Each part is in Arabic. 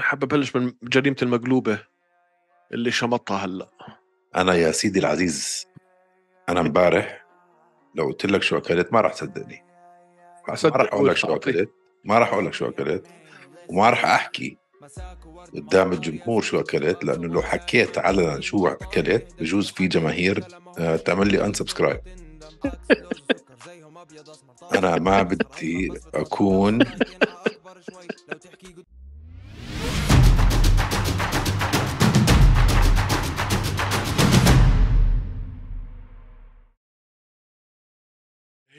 حاب ابلش من جريمه المقلوبه اللي شمطها هلا انا يا سيدي العزيز انا امبارح لو قلت لك شو اكلت ما راح تصدقني ما راح اقول لك شو اكلت ما راح اقول لك شو اكلت وما راح احكي قدام الجمهور شو اكلت لانه لو حكيت علنا شو اكلت بجوز في جماهير آه، تعمل لي انسبسكرايب انا ما بدي اكون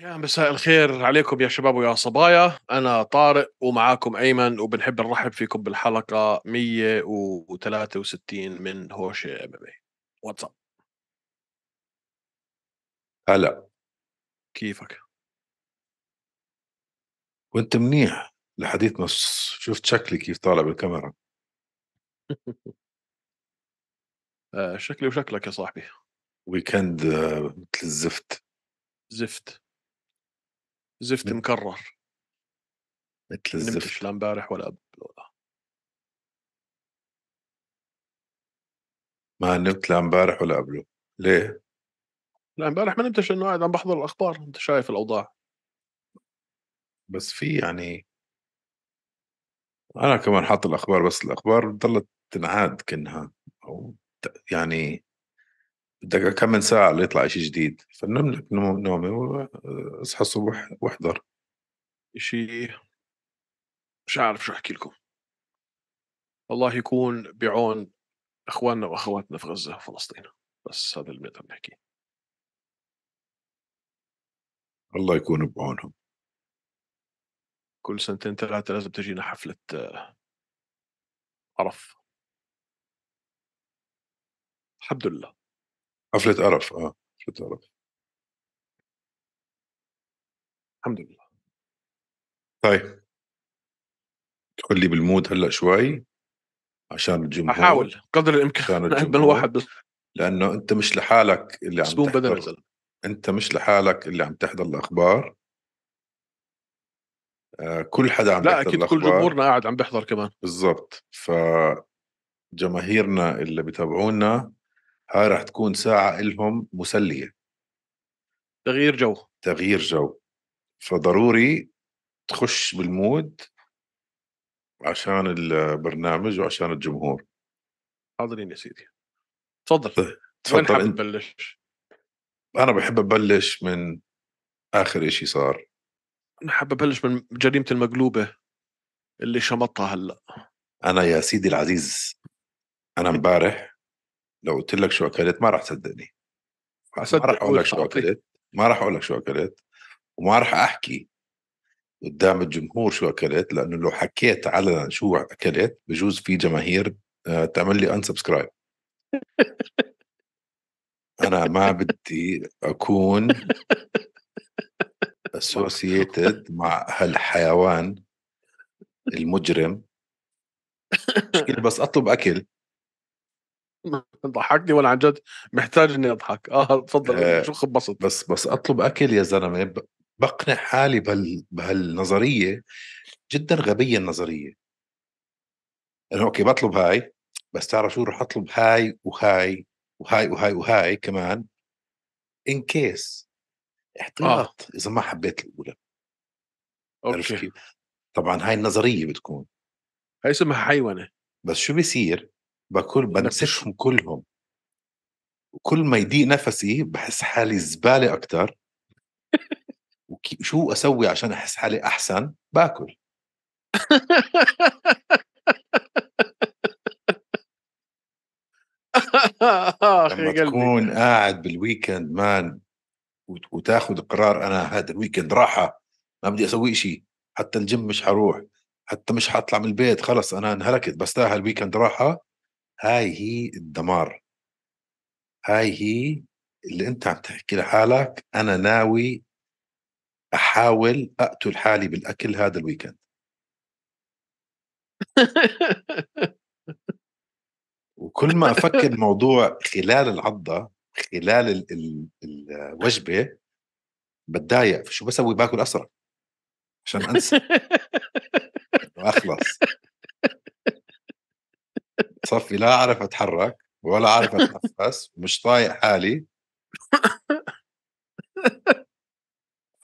يا مساء الخير عليكم يا شباب ويا صبايا أنا طارق ومعاكم أيمن وبنحب نرحب فيكم بالحلقة 163 من هوش ام ام واتساب إيه. هلا كيفك؟ وانت منيح لحديثنا شفت شكلي كيف طالع بالكاميرا آه، شكلي وشكلك يا صاحبي ويكند آه، مثل الزفت زفت زفت مكرر مثل الزفت لا امبارح ولا قبل ولا ما نمت لا امبارح ولا قبله ليه؟ لا امبارح ما نمتش لانه قاعد عم بحضر الاخبار انت شايف الاوضاع بس في يعني انا كمان حاط الاخبار بس الاخبار ضلت تنعاد كانها او يعني بدك كم من ساعة ليطلع شيء جديد فنم لك نومة واصحى آه، الصبح واحضر شيء مش عارف شو احكي لكم الله يكون بعون اخواننا واخواتنا في غزة وفلسطين بس هذا اللي بنقدر نحكي الله يكون بعونهم كل سنتين ثلاثة لازم تجينا حفلة عرف آه، الحمد لله حفلة قرف اه حفلة قرف الحمد لله طيب تقول لي بالمود هلا شوي عشان الجمهور احاول قدر الامكان اقبل واحد بس لانه انت مش لحالك اللي عم تحضر انت مش لحالك اللي عم تحضر الاخبار آه كل حدا عم لا اكيد الأخبار. كل جمهورنا قاعد عم بيحضر كمان بالضبط ف جماهيرنا اللي بتابعونا هاي رح تكون ساعة إلهم مسلية تغيير جو تغيير جو فضروري تخش بالمود عشان البرنامج وعشان الجمهور حاضرين يا سيدي تفضل تفضل وين حابب تبلش؟ انا بحب ابلش من اخر إشي صار انا حابب ابلش من جريمه المقلوبه اللي شمطها هلا انا يا سيدي العزيز انا إيه. امبارح لو قلت لك شو اكلت ما راح تصدقني ما راح اقول لك شو اكلت ما راح اقول لك شو اكلت وما راح احكي قدام الجمهور شو اكلت لانه لو حكيت علنا شو اكلت بجوز في جماهير آه، تعمل لي انسبسكرايب انا ما بدي اكون اسوسييتد مع هالحيوان المجرم بس اطلب اكل ضحكني وانا عن جد محتاج اني اضحك اه تفضل آه، شو خبصت بس بس اطلب اكل يا زلمه يعني بقنع حالي بهال بهالنظريه جدا غبيه النظريه انه اوكي بطلب هاي بس تعرف شو رح اطلب هاي وهاي وهاي وهاي وهاي كمان ان آه. كيس احتياط آه. اذا ما حبيت الاولى اوكي طبعا هاي النظريه بتكون هاي اسمها حيوانه بس شو بيصير باكل إيه، بنفسهم كلهم وكل ما يضيق نفسي بحس حالي زباله اكثر وشو اسوي عشان احس حالي احسن باكل لما تكون قاعد بالويكند مان وتاخذ قرار انا هذا الويكند راحه ما بدي اسوي شيء حتى الجيم مش حروح حتى مش حطلع من البيت خلص انا انهلكت بستاهل ويكند راحه هاي هي الدمار هاي هي اللي انت عم تحكي لحالك انا ناوي احاول اقتل حالي بالاكل هذا الويكند وكل ما افكر الموضوع خلال العضه خلال الـ الـ الوجبه بتضايق فشو بسوي باكل اسرع عشان انسى اخلص صفي لا اعرف اتحرك ولا اعرف اتنفس مش طايق حالي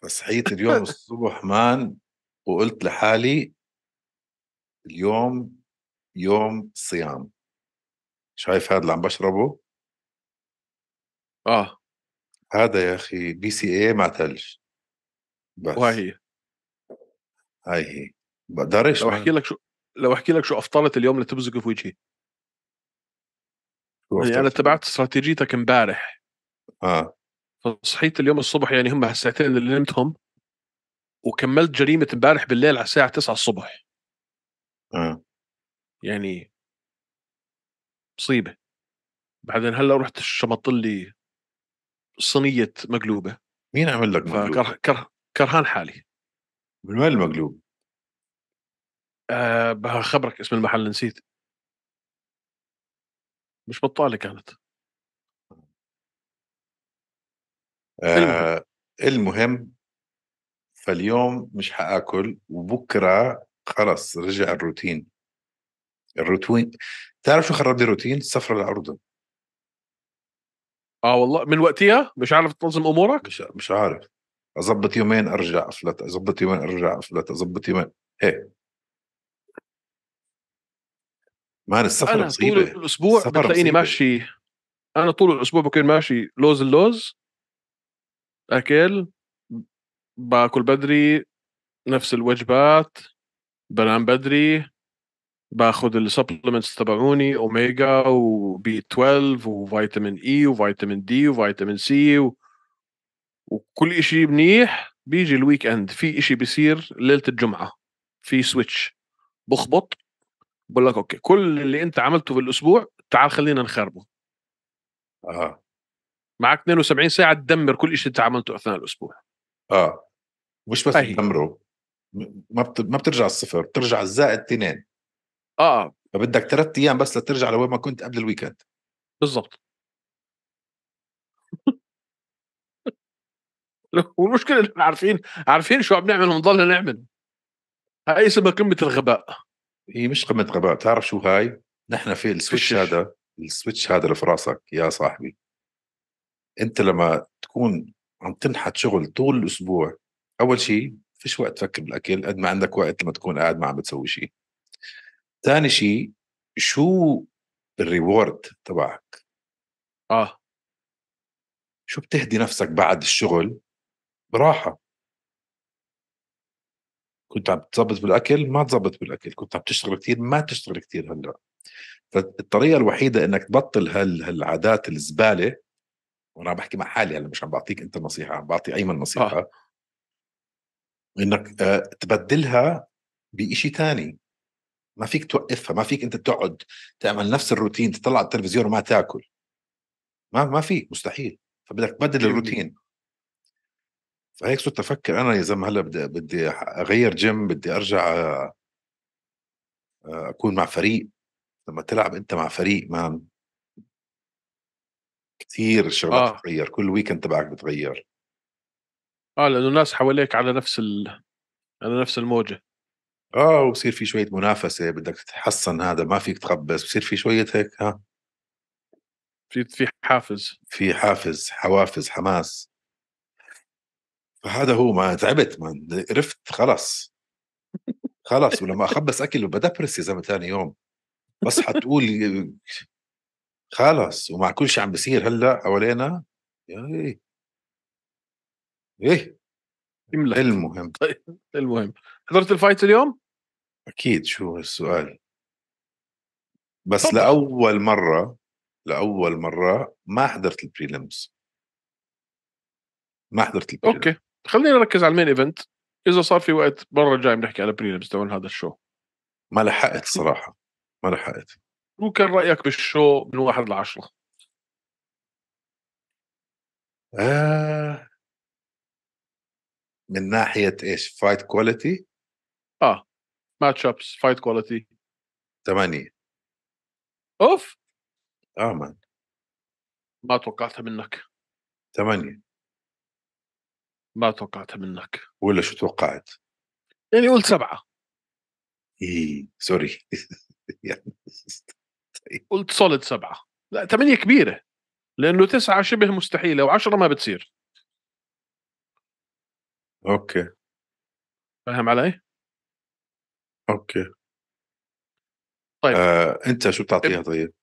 فصحيت اليوم الصبح مان وقلت لحالي اليوم يوم صيام شايف هذا اللي عم بشربه؟ اه هذا يا اخي بي سي اي مع ثلج بس وهي هاي هي بقدرش لو احكي لك شو لو احكي لك شو افطرت اليوم لتبزق في وجهي يعني انا تبعت استراتيجيتك امبارح اه فصحيت اليوم الصبح يعني هم هالساعتين اللي نمتهم وكملت جريمه امبارح بالليل على الساعه 9 الصبح اه يعني مصيبه بعدين هلا رحت شمط لي صينيه مقلوبه مين عمل لك مقلوب؟ كره كرهان حالي من وين المقلوب؟ أه بخبرك اسم المحل نسيت مش بطالة كانت. المهم. آه المهم فاليوم مش حآكل وبكرة خلص رجع الروتين الروتين تعرف شو خرب لي الروتين؟ السفرة للأردن اه والله من وقتها مش عارف تنظم امورك؟ مش مش عارف اظبط يومين ارجع افلت اظبط يومين ارجع افلت اظبط يومين هيك إيه؟ مان السفر أنا مصيبه طول الاسبوع بتلاقيني ماشي انا طول الاسبوع بكون ماشي لوز اللوز اكل باكل بدري نفس الوجبات بنام بدري باخذ السبلمنتس تبعوني اوميجا وبي 12 وفيتامين اي e وفيتامين دي وفيتامين سي و... وكل شيء منيح بيجي الويك اند في شيء بيصير ليله الجمعه في سويتش بخبط بقول لك اوكي كل اللي انت عملته في الاسبوع تعال خلينا نخربه اه معك 72 ساعه تدمر كل شيء انت عملته اثناء الاسبوع اه مش بس طيب. تدمره ما ما بترجع الصفر بترجع الزائد اثنين اه, آه. فبدك ثلاث ايام بس لترجع لوين ما كنت قبل الويكند بالضبط والمشكله عارفين عارفين شو عم نعمل ونضلنا نعمل هاي اسمها قمه الغباء هي مش قمه غباء تعرف شو هاي نحن في السويتش هذا السويتش هذا اللي في راسك يا صاحبي انت لما تكون عم تنحت شغل طول الاسبوع اول شيء فيش وقت تفكر بالاكل قد ما عندك وقت لما تكون قاعد ما عم بتسوي شيء ثاني شيء شو الريورد تبعك اه شو بتهدي نفسك بعد الشغل براحه كنت عم تظبط بالاكل ما تظبط بالاكل كنت عم تشتغل كثير ما تشتغل كثير هلا فالطريقه الوحيده انك تبطل هال هالعادات الزباله وانا عم بحكي مع حالي هلا مش عم بعطيك انت نصيحه عم بعطي ايمن نصيحه آه. انك آه، تبدلها بشيء ثاني ما فيك توقفها ما فيك انت تقعد تعمل نفس الروتين تطلع التلفزيون وما تاكل ما ما في مستحيل فبدك تبدل الروتين هيك صرت افكر انا يا زلمه هلا بدي بدي اغير جيم بدي ارجع آه، اكون مع فريق لما تلعب انت مع فريق مان كثير شغلات آه. بتتغير كل ويكند تبعك بتغير اه لانه الناس حواليك على نفس ال... على نفس الموجه اه وبصير في شويه منافسه بدك تتحسن هذا ما فيك تخبص بصير في شويه هيك ها في في حافز في حافز حوافز حماس فهذا هو ما تعبت ما قرفت خلص خلص ولما اخبص اكل وبدبرس يا زلمه ثاني يوم بس حتقول خلص ومع كل شيء عم بيصير هلا حوالينا يا ايه ايه, إيه المهم طيب إيه المهم حضرت الفايت اليوم؟ اكيد شو السؤال بس طبعا. لاول مره لاول مره ما حضرت البريلمز ما حضرت البريلمز اوكي خلينا نركز على المين ايفنت اذا صار في وقت برا جاي بنحكي على بريلمز تبع هذا الشو ما لحقت صراحه ما لحقت شو كان رايك بالشو من واحد لعشره؟ آه من ناحيه ايش؟ فايت كواليتي؟ اه ماتش ابس فايت كواليتي ثمانية اوف اه مان ما توقعتها منك ثمانية ما توقعتها منك ولا شو توقعت؟ يعني قلت سبعه اي سوري يعني طيب. قلت سوليد سبعه لا ثمانيه كبيره لانه تسعه شبه مستحيله وعشره ما بتصير اوكي فاهم علي؟ اوكي طيب آه، انت شو بتعطيها طيب؟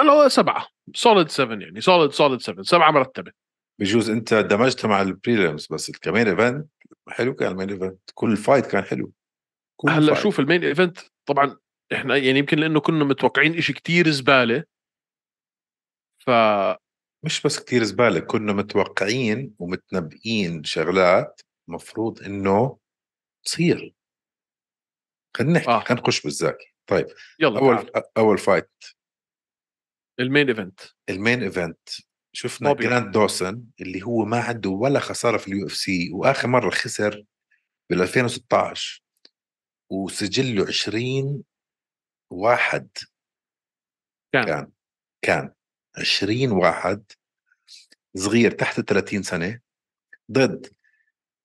انا سبعه سوليد 7 يعني سوليد سوليد 7 سبعه مرتبه بجوز انت دمجتها مع البريلمز بس الكمين ايفنت حلو كان المين ايفنت كل فايت كان حلو كل هلا فايت. شوف المين ايفنت طبعا احنا يعني يمكن لانه كنا متوقعين شيء كتير زباله ف مش بس كتير زباله كنا متوقعين ومتنبئين شغلات مفروض انه تصير خلينا نحكي آه. خلينا نخش بالزاكي طيب يلا اول تعال. اول فايت المين ايفنت المين ايفنت شفنا طبيعي. جراند دوسن اللي هو ما عنده ولا خساره في اليو اف سي واخر مره خسر بال 2016 وسجله 20 واحد كان كان, كان. 20 واحد صغير تحت 30 سنه ضد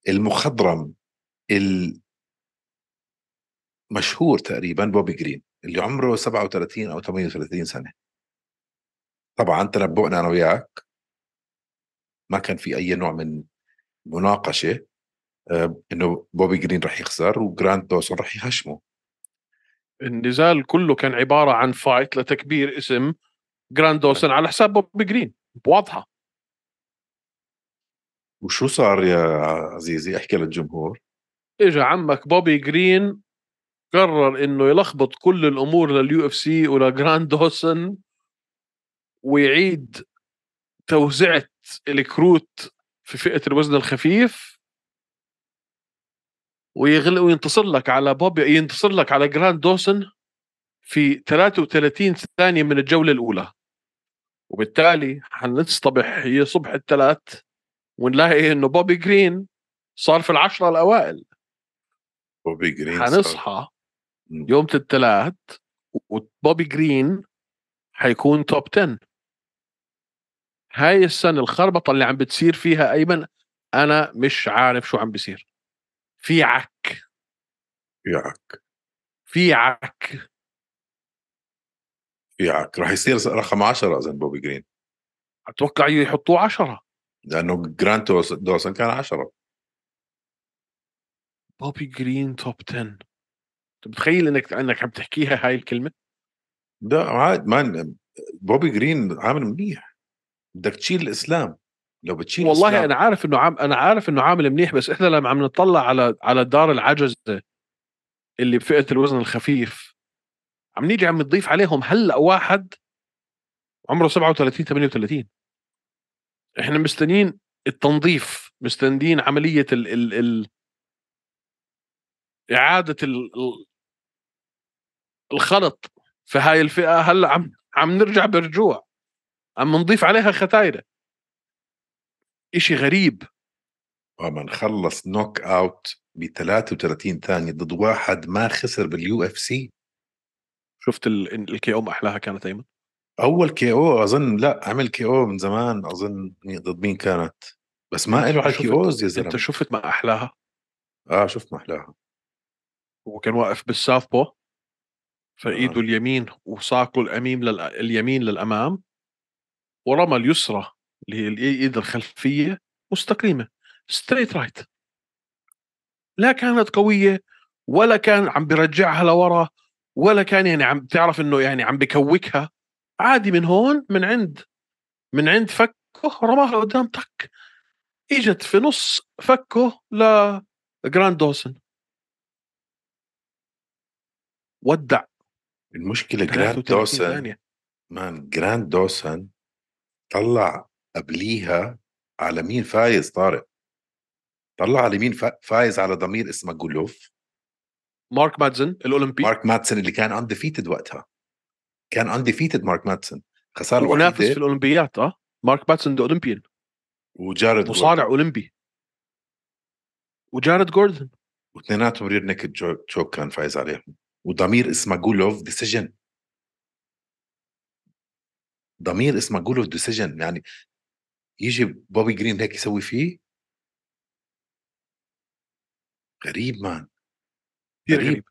المخضرم المشهور تقريبا بوبي جرين اللي عمره 37 او 38 سنه طبعا تنبؤنا انا وياك ما كان في اي نوع من مناقشه آه، انه بوبي جرين رح يخسر وجراند دوسون رح يهشمه النزال كله كان عباره عن فايت لتكبير اسم جراند دوسون على حساب بوبي جرين واضحه وشو صار يا عزيزي احكي للجمهور اجا عمك بوبي جرين قرر انه يلخبط كل الامور لليو اف سي ولجراند دوسن ويعيد توزيعة الكروت في فئة الوزن الخفيف ويغل وينتصر لك على بوبي ينتصر لك على جراند دوسن في 33 ثانية من الجولة الأولى وبالتالي حنصطبح هي صبح الثلاث ونلاقي انه بوبي جرين صار في العشرة الأوائل بوبي جرين حنصحى يوم الثلاث وبوبي جرين حيكون توب 10 هاي السنه الخربطه اللي عم بتصير فيها ايمن انا مش عارف شو عم بيصير في عك في عك في عك في عك رح يصير رقم 10 اظن بوبي جرين اتوقع يحطوه 10 لانه جرانت دوسن كان 10 بوبي جرين توب 10 انت متخيل انك انك عم تحكيها هاي الكلمه؟ لا عاد مان بوبي جرين عامل منيح بدك تشيل الاسلام لو بتشيل والله الإسلام. انا عارف انه عام انا عارف انه عامل منيح بس احنا لما عم نطلع على على الدار العجز اللي بفئه الوزن الخفيف عم نيجي عم نضيف عليهم هلا واحد عمره 37 38 احنا مستنيين التنظيف مستنين عمليه ال ال ال اعاده ال الخلط في هاي الفئه هلا عم عم نرجع برجوع عم نضيف عليها ختايره إشي غريب ومن خلص نوك اوت ب 33 ثانيه ضد واحد ما خسر باليو اف سي شفت الكي او ما احلاها كانت ايمن اول كي او اظن لا عمل كي او من زمان اظن ضد مين كانت بس ما له على كي اوز يا زلمه انت شفت ما احلاها اه شفت ما احلاها هو كان واقف بالساف بو فايده آه. اليمين وساقه الامين لليمين اليمين للامام ورمى اليسرى اللي هي الايد الخلفيه مستقيمه ستريت رايت لا كانت قويه ولا كان عم بيرجعها لورا ولا كان يعني عم تعرف انه يعني عم بكوكها عادي من هون من عند من عند فكه رماها قدام تك اجت في نص فكه لجراند دوسن ودع المشكله جراند دوسن مان جراند دوسن طلع قبليها على مين فايز طارق طلع على مين فايز على ضمير اسمه جولوف مارك ماتسون الاولمبي مارك ماتسون اللي كان انديفيتد وقتها كان انديفيتد مارك ماتسون خساره ونافس منافس في الاولمبيات اه مارك ماتسون ذا اولمبيان وجارد مصارع جوردن. اولمبي وجارد جوردن واثنيناتهم رير نيكد تشوك كان فايز عليهم وضمير اسمه جولوف ديسيجن ضمير اسمه جول اوف ديسيجن يعني يجي بوبي جرين هيك يسوي فيه غريب مان كثير غريب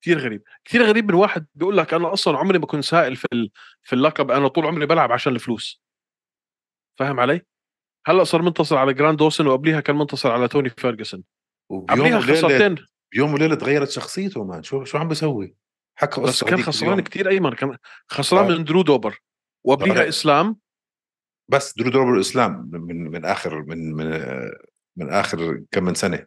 كثير غريب كثير غريب من واحد بيقول لك انا اصلا عمري ما كنت سائل في في اللقب انا طول عمري بلعب عشان الفلوس فاهم علي هلا صار منتصر على جراند دوسن وقبليها كان منتصر على توني فيرجسون قبليها خسارتين بيوم وليله تغيرت شخصيته مان شو شو عم بسوي؟ حكى بس كان خسران كثير ايمن كان خسران آه. من درو دوبر وبيها اسلام بس درو درو اسلام من من اخر من من من اخر كم من سنه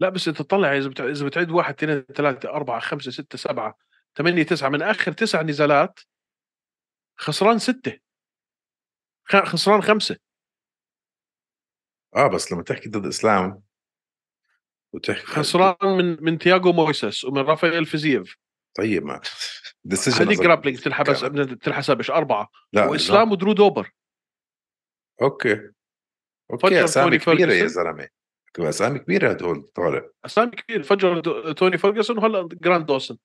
لا بس انت تطلع اذا اذا بتعد واحد اثنين ثلاثه اربعه خمسه سته سبعه ثمانيه تسعه من اخر تسع نزالات خسران سته خسران خمسه اه بس لما تحكي ضد اسلام وتحكي خسران من من تياغو مويسس ومن رافائيل فيزيف طيب ما ديسيجن خليك جرابلينج تنحبس تنحسبش اربعه لا واسلام لا. ودرو دوبر اوكي اوكي اسامي كبيره يا زلمه اسامي كبيره هدول طالع اسامي كبير فجر توني فيرجسون وهلا جراند دوسن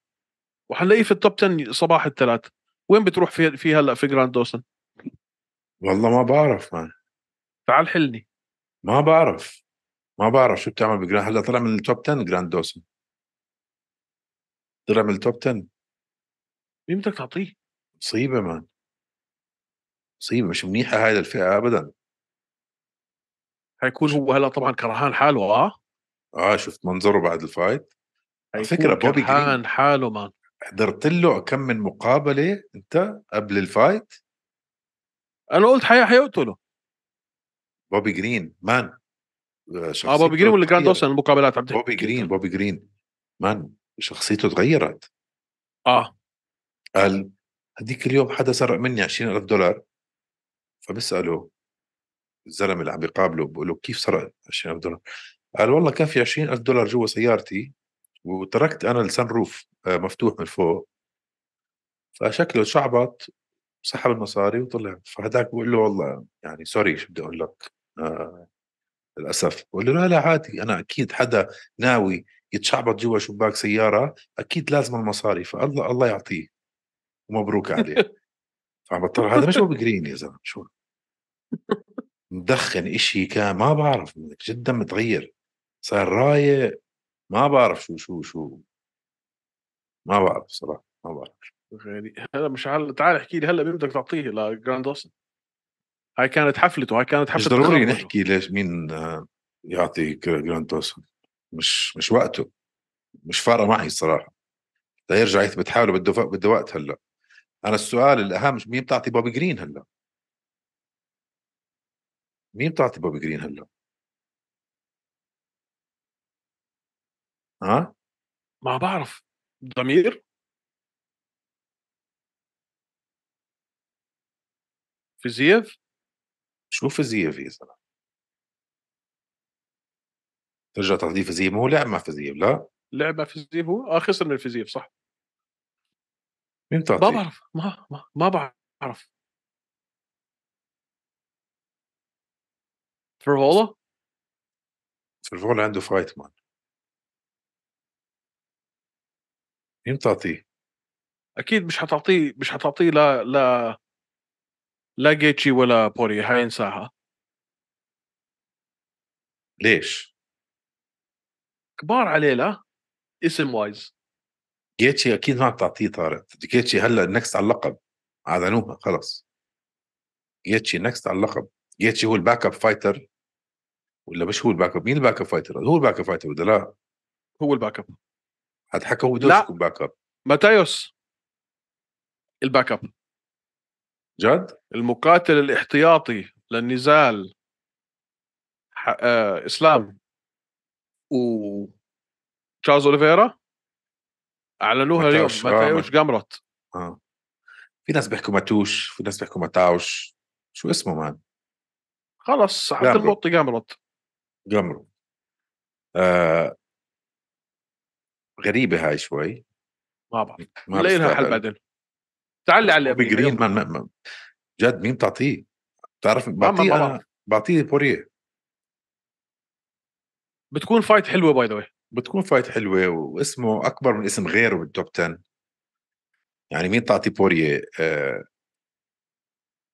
وحنلاقيه في التوب 10 صباح الثلاث وين بتروح في في هلا في جراند دوسن والله ما بعرف مان تعال حلني ما بعرف ما بعرف شو بتعمل بجراند هلا طلع من التوب 10 جراند دوسن طلع من التوب 10 مين بدك تعطيه؟ مصيبه مان مصيبه مش منيحه هاي للفئه ابدا حيكون هو هلا طبعا كرهان حاله اه اه شفت منظره بعد الفايت على فكره بوبي كرهان حاله مان حضرت له كم من مقابله انت قبل الفايت انا قلت حي حيقتله بوبي جرين مان اه بوبي جرين ولا جراند دوسن المقابلات تحكي بوبي جرين بوبي جرين مان شخصيته تغيرت اه قال هديك اليوم حدا سرق مني 20000 دولار فبساله الزلمه اللي عم بيقابله بقول له كيف سرقت 20000 دولار؟ قال والله كان في 20000 دولار جوا سيارتي وتركت انا السن روف آه، مفتوح من فوق فشكله شعبط سحب المصاري وطلع فهداك بقول له والله يعني سوري شو بدي اقول لك آه للاسف بقول له لا لا عادي انا اكيد حدا ناوي يتشعبط جوا شباك سياره اكيد لازم المصاري فالله الله يعطيه ومبروك عليه فعم بطل هذا مش بوب جرين يا زلمه شو مدخن إشي كان ما بعرف جدا متغير صار رايق ما بعرف شو شو شو ما بعرف صراحه ما بعرف غريب هلا مش عال... تعال احكي لي هلا مين بدك تعطيه لجراند اوسن هاي كانت حفلته هاي كانت حفلته مش ضروري نحكي ليش مين آه، يعطي جراند اوسن مش مش وقته مش فارقه معي الصراحه بده يرجع يثبت حاله بده بده وقت هلا انا السؤال الاهم مين بتعطي بوبي جرين هلا مين بتعطي بوبي جرين هلا ها ما بعرف ضمير فيزييف شو فيزييف يا زلمه ترجع تعطيه فيزيف هو لعب مع فيزيف لا لعب مع فيزيف هو اه خسر من فيزيف صح مين بتعطيه؟ ما بعرف ما ما, ما بعرف فرفولا فرفولا عنده فايت مان مين بتعطيه؟ اكيد مش حتعطيه مش حتعطيه لا لا لا جيتشي ولا بوري هاي انساها ليش؟ كبار عليه لا اسم وايز جيتشي اكيد ما بتعطيه طارق جيتشي هلا نكست على اللقب اعلنوها خلص جيتشي نكست على اللقب جيتشي هو الباك اب فايتر ولا مش هو الباك اب مين الباك اب فايتر هو الباك اب فايتر ولا لا هو الباك اب حد حكى هو بده يكون باك اب ماتايوس الباك اب جد المقاتل الاحتياطي للنزال آه اسلام تشارلز اوليفيرا اعلنوها اليوم ماتايوش آه، قمرت آه. في ناس بيحكوا ماتوش في ناس بيحكوا ماتاوش شو اسمه مان خلص حتى النقطه قمرت قمرت آه غريبه هاي شوي ما بعرف لينها لها حل بعدين تعال لي على بجرين مان جد مين بتعطيه؟ بتعرف بعطيه بعطيه بوريه بتكون فايت حلوه باي ذا بتكون فايت حلوه واسمه اكبر من اسم غيره بالتوب 10 يعني مين تعطي بوريا آه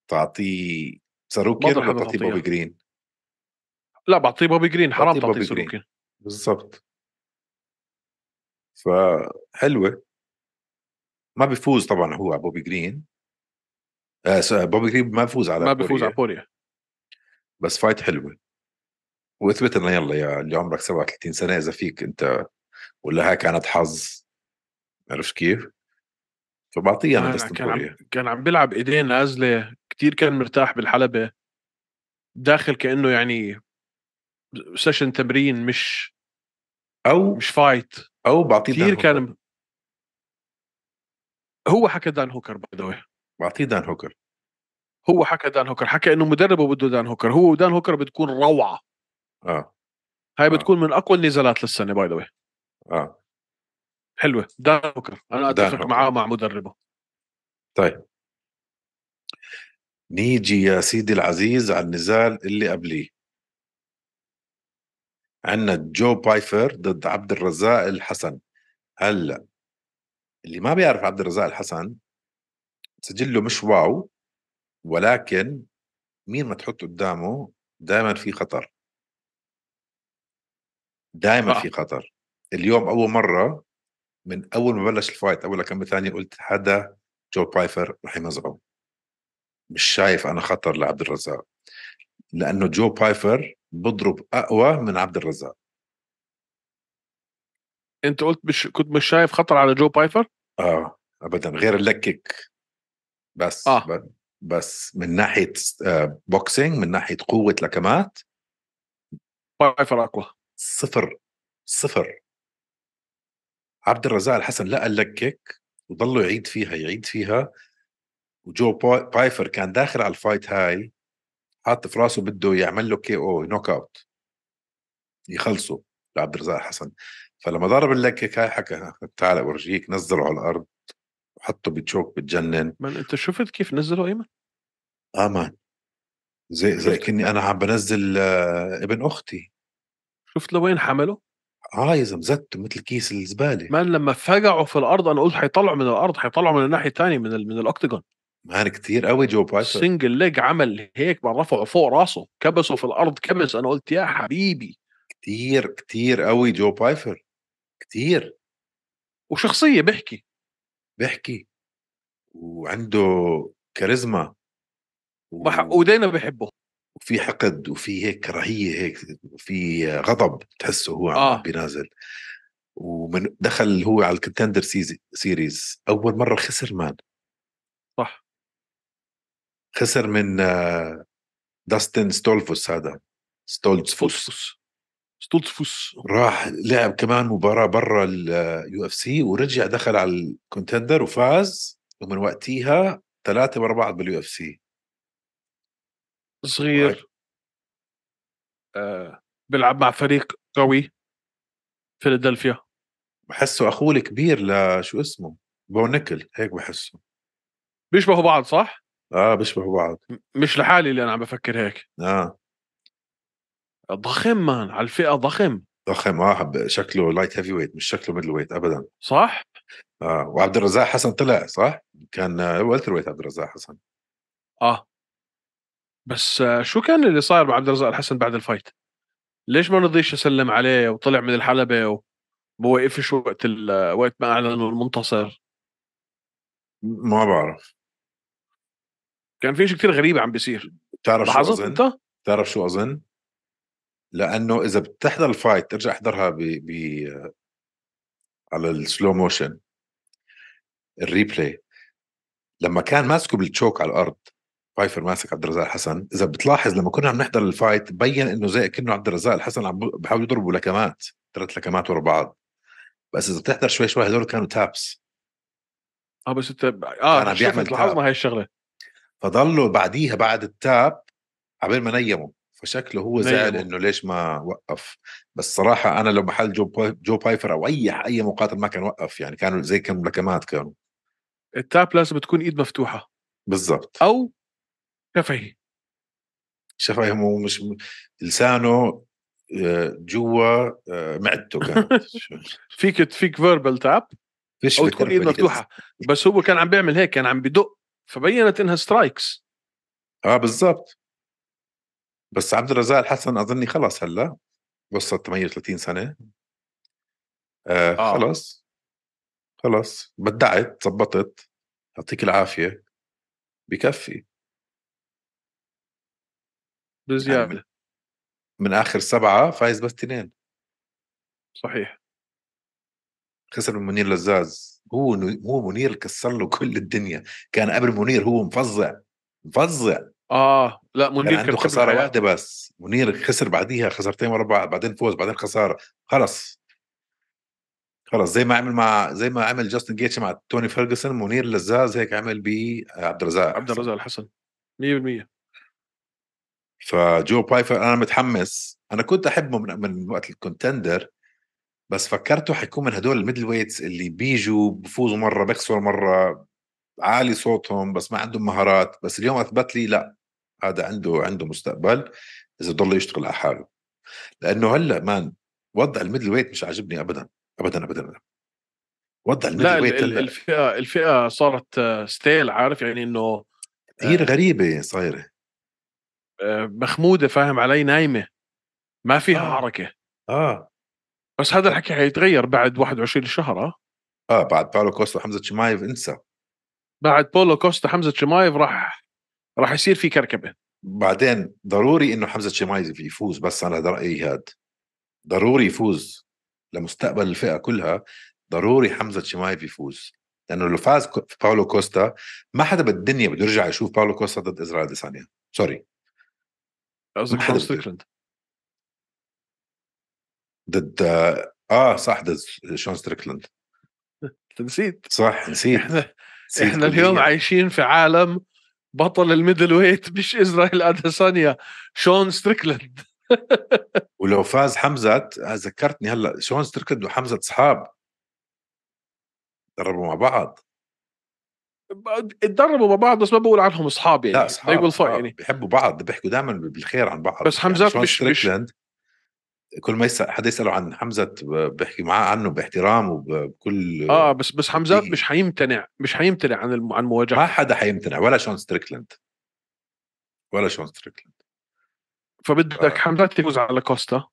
تعطيه ساروكين ولا تعطي بوبي جرين؟ لا بعطيه بوبي جرين حرام تعطيه ساروكي بالضبط فحلوه ما بيفوز طبعا هو على بوبي جرين آه بوبي جرين ما بيفوز على ما بيفوز على بوريا بس فايت حلوه واثبت لنا يلا يا اللي عمرك 37 سنه اذا فيك انت ولا هاي كانت حظ عرفت كيف؟ فبعطيه انا كان كان عم بيلعب ايدين نازله كثير كان مرتاح بالحلبه داخل كانه يعني سيشن تمرين مش او مش فايت او بعطيه كثير كان هو حكى دان هوكر باي ذا بعطيه دان هوكر هو حكى دان هوكر حكى انه مدربه بده دان هوكر هو ودان هوكر بتكون روعه آه. هاي آه. بتكون آه. من اقوى النزالات للسنه باي ذا اه حلوه دان هوكر انا اتفق معاه مع مدربه طيب نيجي يا سيدي العزيز على النزال اللي قبليه عندنا جو بايفر ضد عبد الرزاق الحسن هلا اللي ما بيعرف عبد الرزاق الحسن سجله مش واو ولكن مين ما تحط قدامه دائما في خطر دائما آه. في خطر اليوم اول مره من اول ما بلش الفايت اول كم ثانيه قلت هذا جو بايفر رح يمزعه مش شايف انا خطر لعبد الرزاق لانه جو بايفر بضرب اقوى من عبد الرزاق انت قلت مش كنت مش شايف خطر على جو بايفر؟ اه ابدا غير اللكك بس آه. بس من ناحيه بوكسينج آه، من ناحيه قوه لكمات بايفر اقوى صفر صفر عبد الرزاق الحسن لا قال وضلوا يعيد فيها يعيد فيها وجو بايفر كان داخل على الفايت هاي حاط في راسه بده يعمل له كي او نوك اوت يخلصه لعبد الرزاق الحسن فلما ضرب اللك هاي حكى تعال اورجيك نزله على الارض وحطه بتشوك بتجنن من انت شفت كيف نزله ايمن؟ اه مان زي زي كني انا عم بنزل آه، ابن اختي شفت لوين إيه حمله؟ اه يا زلمه زته مثل كيس الزباله مان لما فقعوا في الارض انا قلت حيطلعوا من الارض حيطلعوا من الناحيه الثانيه من ال من الاوكتاجون مان كثير قوي جو بايسون سنجل ليج عمل هيك من رفعه فوق راسه كبسه في الارض كبس انا قلت يا حبيبي كثير كثير قوي جو بايفر كثير وشخصيه بيحكي بيحكي وعنده كاريزما و... ودينا بحبه وفي حقد وفي هيك كراهيه هيك في غضب تحسه هو آه. بينازل ومن دخل هو على الكونتندر سيريز اول مره خسر مان صح خسر من داستن آه، ستولفوس هذا ستولتسفوس ستولتسفوس راح لعب كمان مباراه برا اليو اف آه، سي ورجع دخل على الكونتندر وفاز ومن وقتها ثلاثه ورا بعض باليو اف سي صغير طيب. آه بيلعب مع فريق قوي فيلادلفيا بحسه اخوه الكبير لشو اسمه بونكل هيك بحسه بيشبهوا بعض صح؟ اه بيشبهوا بعض مش لحالي اللي انا عم بفكر هيك اه ضخم مان على الفئه ضخم ضخم اه شكله لايت هيفي ويت مش شكله ميدل ويت ابدا صح؟ اه وعبد الرزاق حسن طلع صح؟ كان والتر آه، ويت عبد الرزاق حسن اه بس آه، شو كان اللي صاير مع عبد الرزاق الحسن بعد الفايت؟ ليش ما رضيش يسلم عليه وطلع من الحلبه وبوقفش وقت وقت ما اعلنوا المنتصر؟ ما بعرف كان في شيء كثير غريب عم بيصير بتعرف شو اظن؟ انت؟ بتعرف شو اظن؟ لانه اذا بتحضر الفايت ارجع احضرها ب ب على السلو موشن الريبلاي لما كان ماسكه بالتشوك على الارض فايفر ماسك عبد الرزاق الحسن اذا بتلاحظ لما كنا عم نحضر الفايت بين انه زي كانه عبد الرزاق الحسن عم بحاول يضربه لكمات ثلاث لكمات ورا بعض بس اذا بتحضر شوي شوي هدول كانوا تابس اه بس انت اه انا بيعمل لاحظنا هاي الشغله فضلوا بعديها بعد التاب عبين ما نيموا فشكله هو زعل انه ليش ما وقف بس صراحه انا لو محل جو باي... جو بايفر او اي اي مقاتل ما كان وقف يعني كانوا زي كانوا لكمات كانوا التاب لازم تكون ايد مفتوحه بالضبط او شفهي شفهي مو مش لسانه آه، جوا آه، معدته كانت فيك فيك فيربال تاب فيش او تكون ايد مفتوحه بس هو كان عم بيعمل هيك كان عم بدق فبينت انها سترايكس اه بالضبط بس عبد الرزاق الحسن اظني خلص هلا وصل 38 سنه آه, آه. خلص خلص بدعت ظبطت يعطيك العافيه بكفي بزياده يعني من اخر سبعه فايز بس اثنين صحيح خسر من منير لزاز هو هو منير كسر له كل الدنيا كان قبل منير هو مفظع مفظع اه لا منير كان عنده خساره واحده بس منير خسر بعديها خسرتين ورا بعض بعدين فوز بعدين خساره خلص خلص زي ما عمل مع زي ما عمل جاستن جيتش مع توني فيرجسون منير لزاز هيك عمل ب عبد الرزاق عبد الرزاق الحسن 100% فجو بايفر انا متحمس انا كنت احبه من من وقت الكونتندر بس فكرته حيكون من هدول الميدل ويتس اللي بيجوا بفوزوا مره بيخسروا مره عالي صوتهم بس ما عندهم مهارات بس اليوم اثبت لي لا هذا عنده عنده مستقبل اذا ضل يشتغل على حاله لانه هلا مان وضع الميدل ويت مش عاجبني ابدا ابدا ابدا, أبداً. وضع الميدل ويت لا الفئه الفئه صارت ستيل آه، عارف يعني انه كثير آه. غريبه صايره آه، مخموده فاهم علي نايمه ما فيها آه. حركه اه بس هذا الحكي حيتغير بعد 21 شهر اه, آه، بعد باولو كوستا وحمزه شمايف انسى بعد بولو كوستا حمزه شمايف راح راح يصير في كركبه بعدين ضروري انه حمزه شمايف يفوز بس انا هذا رايي هاد ضروري يفوز لمستقبل الفئه كلها ضروري حمزه شمايف يفوز لانه لو فاز باولو كوستا ما حدا بالدنيا بده يرجع يشوف باولو كوستا ضد ازرائيل ديسانيا سوري قصدك جون ستريكلاند ضد اه صح ضد شون ستريكلاند نسيت صح نسيت احنا, نسيت احنا اليوم عايشين في عالم بطل الميدل ويت مش اسرائيل اديسانيا شون ستريكلاند ولو فاز حمزه ذكرتني هلا شون ستريكلاند وحمزه اصحاب دربوا مع بعض اتدربوا مع بعض بس ما بقول عنهم اصحاب يعني لا اصحاب يعني بحبوا بعض بيحكوا دائما بالخير عن بعض بس يعني حمزات يعني مش, مش كل ما يسأل حدا يساله عن حمزه بحكي معاه عنه باحترام وبكل اه بس بس حمزات مش حيمتنع مش حيمتنع عن الم... عن مواجهه ما حدا حيمتنع ولا شون ستريكلاند ولا شون ستريكلاند فبدك آه. حمزات يفوز على كوستا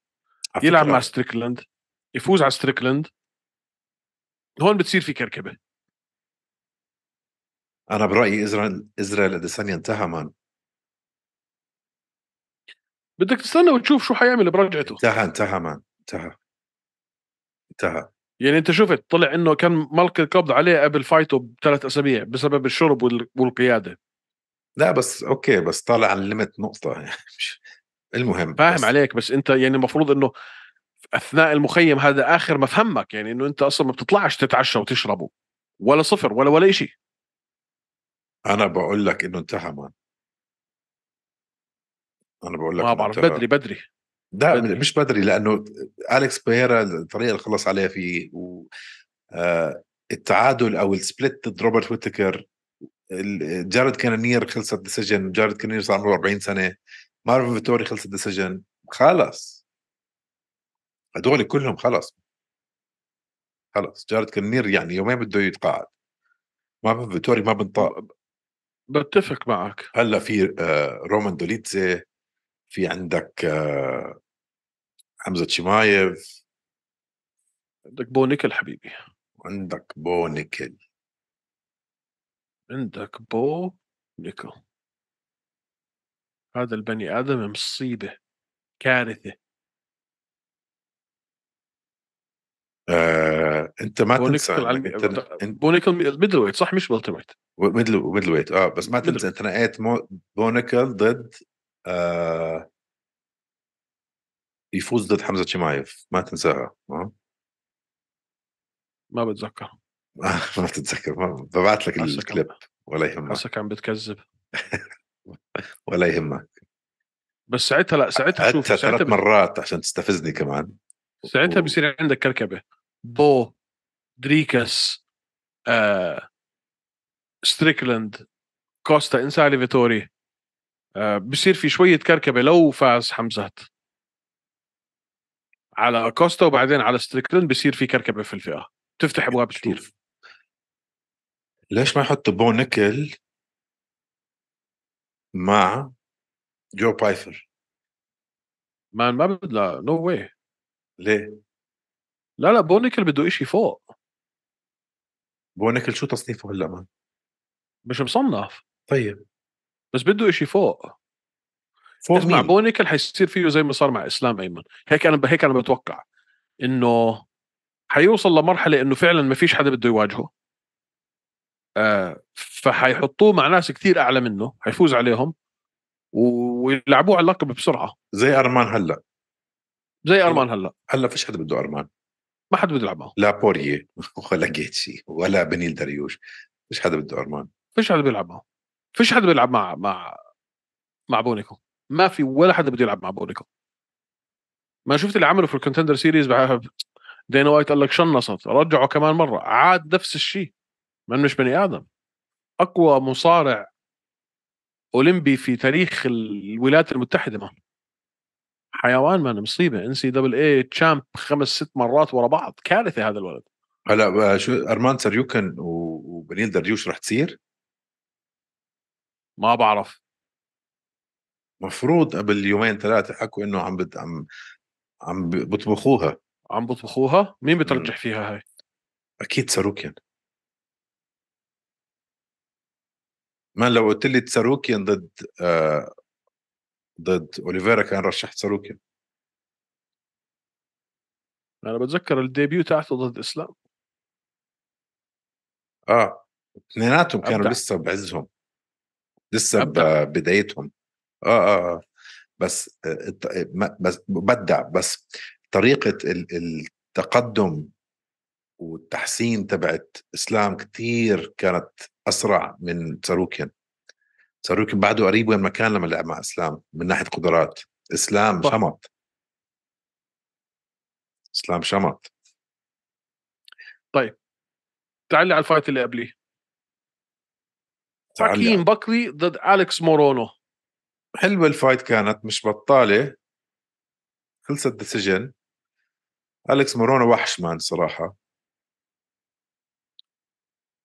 يلعب مع ستريكلاند يفوز على ستريكلاند هون بتصير في كركبه انا برايي اسرائيل اسرائيل اديسانيا انتهى مان بدك تستنى وتشوف شو حيعمل برجعته انتهى انتهى مان انتهى انتهى يعني انت شفت طلع انه كان ملقي القبض عليه قبل فايته بثلاث اسابيع بسبب الشرب والقياده لا بس اوكي بس طالع عن ليمت نقطه يعني المهم فاهم بس. عليك بس انت يعني المفروض انه اثناء المخيم هذا اخر مفهمك يعني انه انت اصلا ما بتطلعش تتعشى وتشربه ولا صفر ولا ولا شيء انا بقول لك إنه انتهى مان أنا بقول لك ما بعرف بدري بدري لا بدري. مش بدري لانه اليكس بيرا الطريقه اللي خلص عليها فيه و آه التعادل او السبليت ضد روبرت ويتكر جارد كانونير خلصت ديسيجن جارد كانونير صار عمره 40 سنه مارفن فيتوري خلصت ديسيجن خلص هدول كلهم خلص خلص جارد كانونير يعني يومين بده يتقاعد مارفن فيتوري ما بنطاق بتفق معك هلا في آه، رومان دوليتزي في عندك آه، حمزه شمايف عندك بونيكل حبيبي عندك بونيكل عندك بو نيكل هذا البني ادم مصيبه كارثه آه، انت ما تنسى بونيكل ميدل ويت صح مش بلتر ويت ميدل ميدل ويت اه بس ما تنسى انت نقيت بونيكل ضد آه يفوز ضد حمزه شمايف ما تنساها آه. ما بتذكر ما بتتذكر ببعت لك الكليب ولا يهمك حسك عم بتكذب ولا يهمك بس ساعتها لا ساعتها شوف ثلاث مرات عشان تستفزني كمان ساعتها بيصير عندك كركبه بو دريكس آه، ستريكلاند كوستا انسى علي فيتوري آه، بصير في شويه كركبه لو فاز حمزات على كوستا وبعدين على ستريكلاند بصير في كركبه في الفئه تفتح ابواب كثير ليش ما يحط بو نيكل مع جو بايثر ما ما بدنا نو واي ليه؟ لا لا بونيكل بده إشي فوق بونيكل شو تصنيفه هلا مان؟ مش مصنف طيب بس بده إشي فوق فوق مين؟ مع بونيكل حيصير فيه زي ما صار مع اسلام ايمن هيك انا هيك انا بتوقع انه حيوصل لمرحله انه فعلا ما فيش حدا بده يواجهه آه فحيحطوه مع ناس كثير اعلى منه حيفوز عليهم ويلعبوه على اللقب بسرعه زي ارمان هلا زي إيه. ارمان هلا هلا فيش حدا بده ارمان ما حدا بده يلعب معه لا بوريه ولا جيتسي ولا بنيل دريوش فيش حدا بده ارمان فيش حدا بيلعب معه فيش حدا بيلعب مع مع مع بونيكو ما في ولا حدا بده يلعب مع بونيكو ما شفت اللي عمله في الكونتندر سيريز دينا وايت قال لك شنصت رجعه كمان مره عاد نفس الشيء من مش بني ادم اقوى مصارع اولمبي في تاريخ الولايات المتحده ما حيوان من مصيبه ان سي دبل اي تشامب خمس ست مرات ورا بعض كارثه هذا الولد هلا شو ارمان سريوكن وبنيل درجوش رح تصير؟ ما بعرف مفروض قبل يومين ثلاثه حكوا انه عم بد... عم عم بطبخوها عم بطبخوها؟ مين بترجح فيها هاي؟ اكيد ساروكيان ما لو قلت لي ساروكيان ضد آه ضد اوليفيرا كان رشح ساروكيان انا بتذكر الديبيو تاعته ضد اسلام اه اثنيناتهم كانوا لسه بعزهم لسه ببدايتهم اه اه, آه. بس آه، بس بدع بس طريقه التقدم والتحسين تبعت اسلام كثير كانت اسرع من ساروكيان صار يمكن بعده قريب وين مكان لما لعب مع اسلام من ناحيه قدرات اسلام طبعا. شمط اسلام شمط طيب تعال على الفايت اللي قبليه حكيم بكري ضد اليكس مورونو حلوه الفايت كانت مش بطاله خلصت ديسيجن اليكس مورونو وحش مان صراحه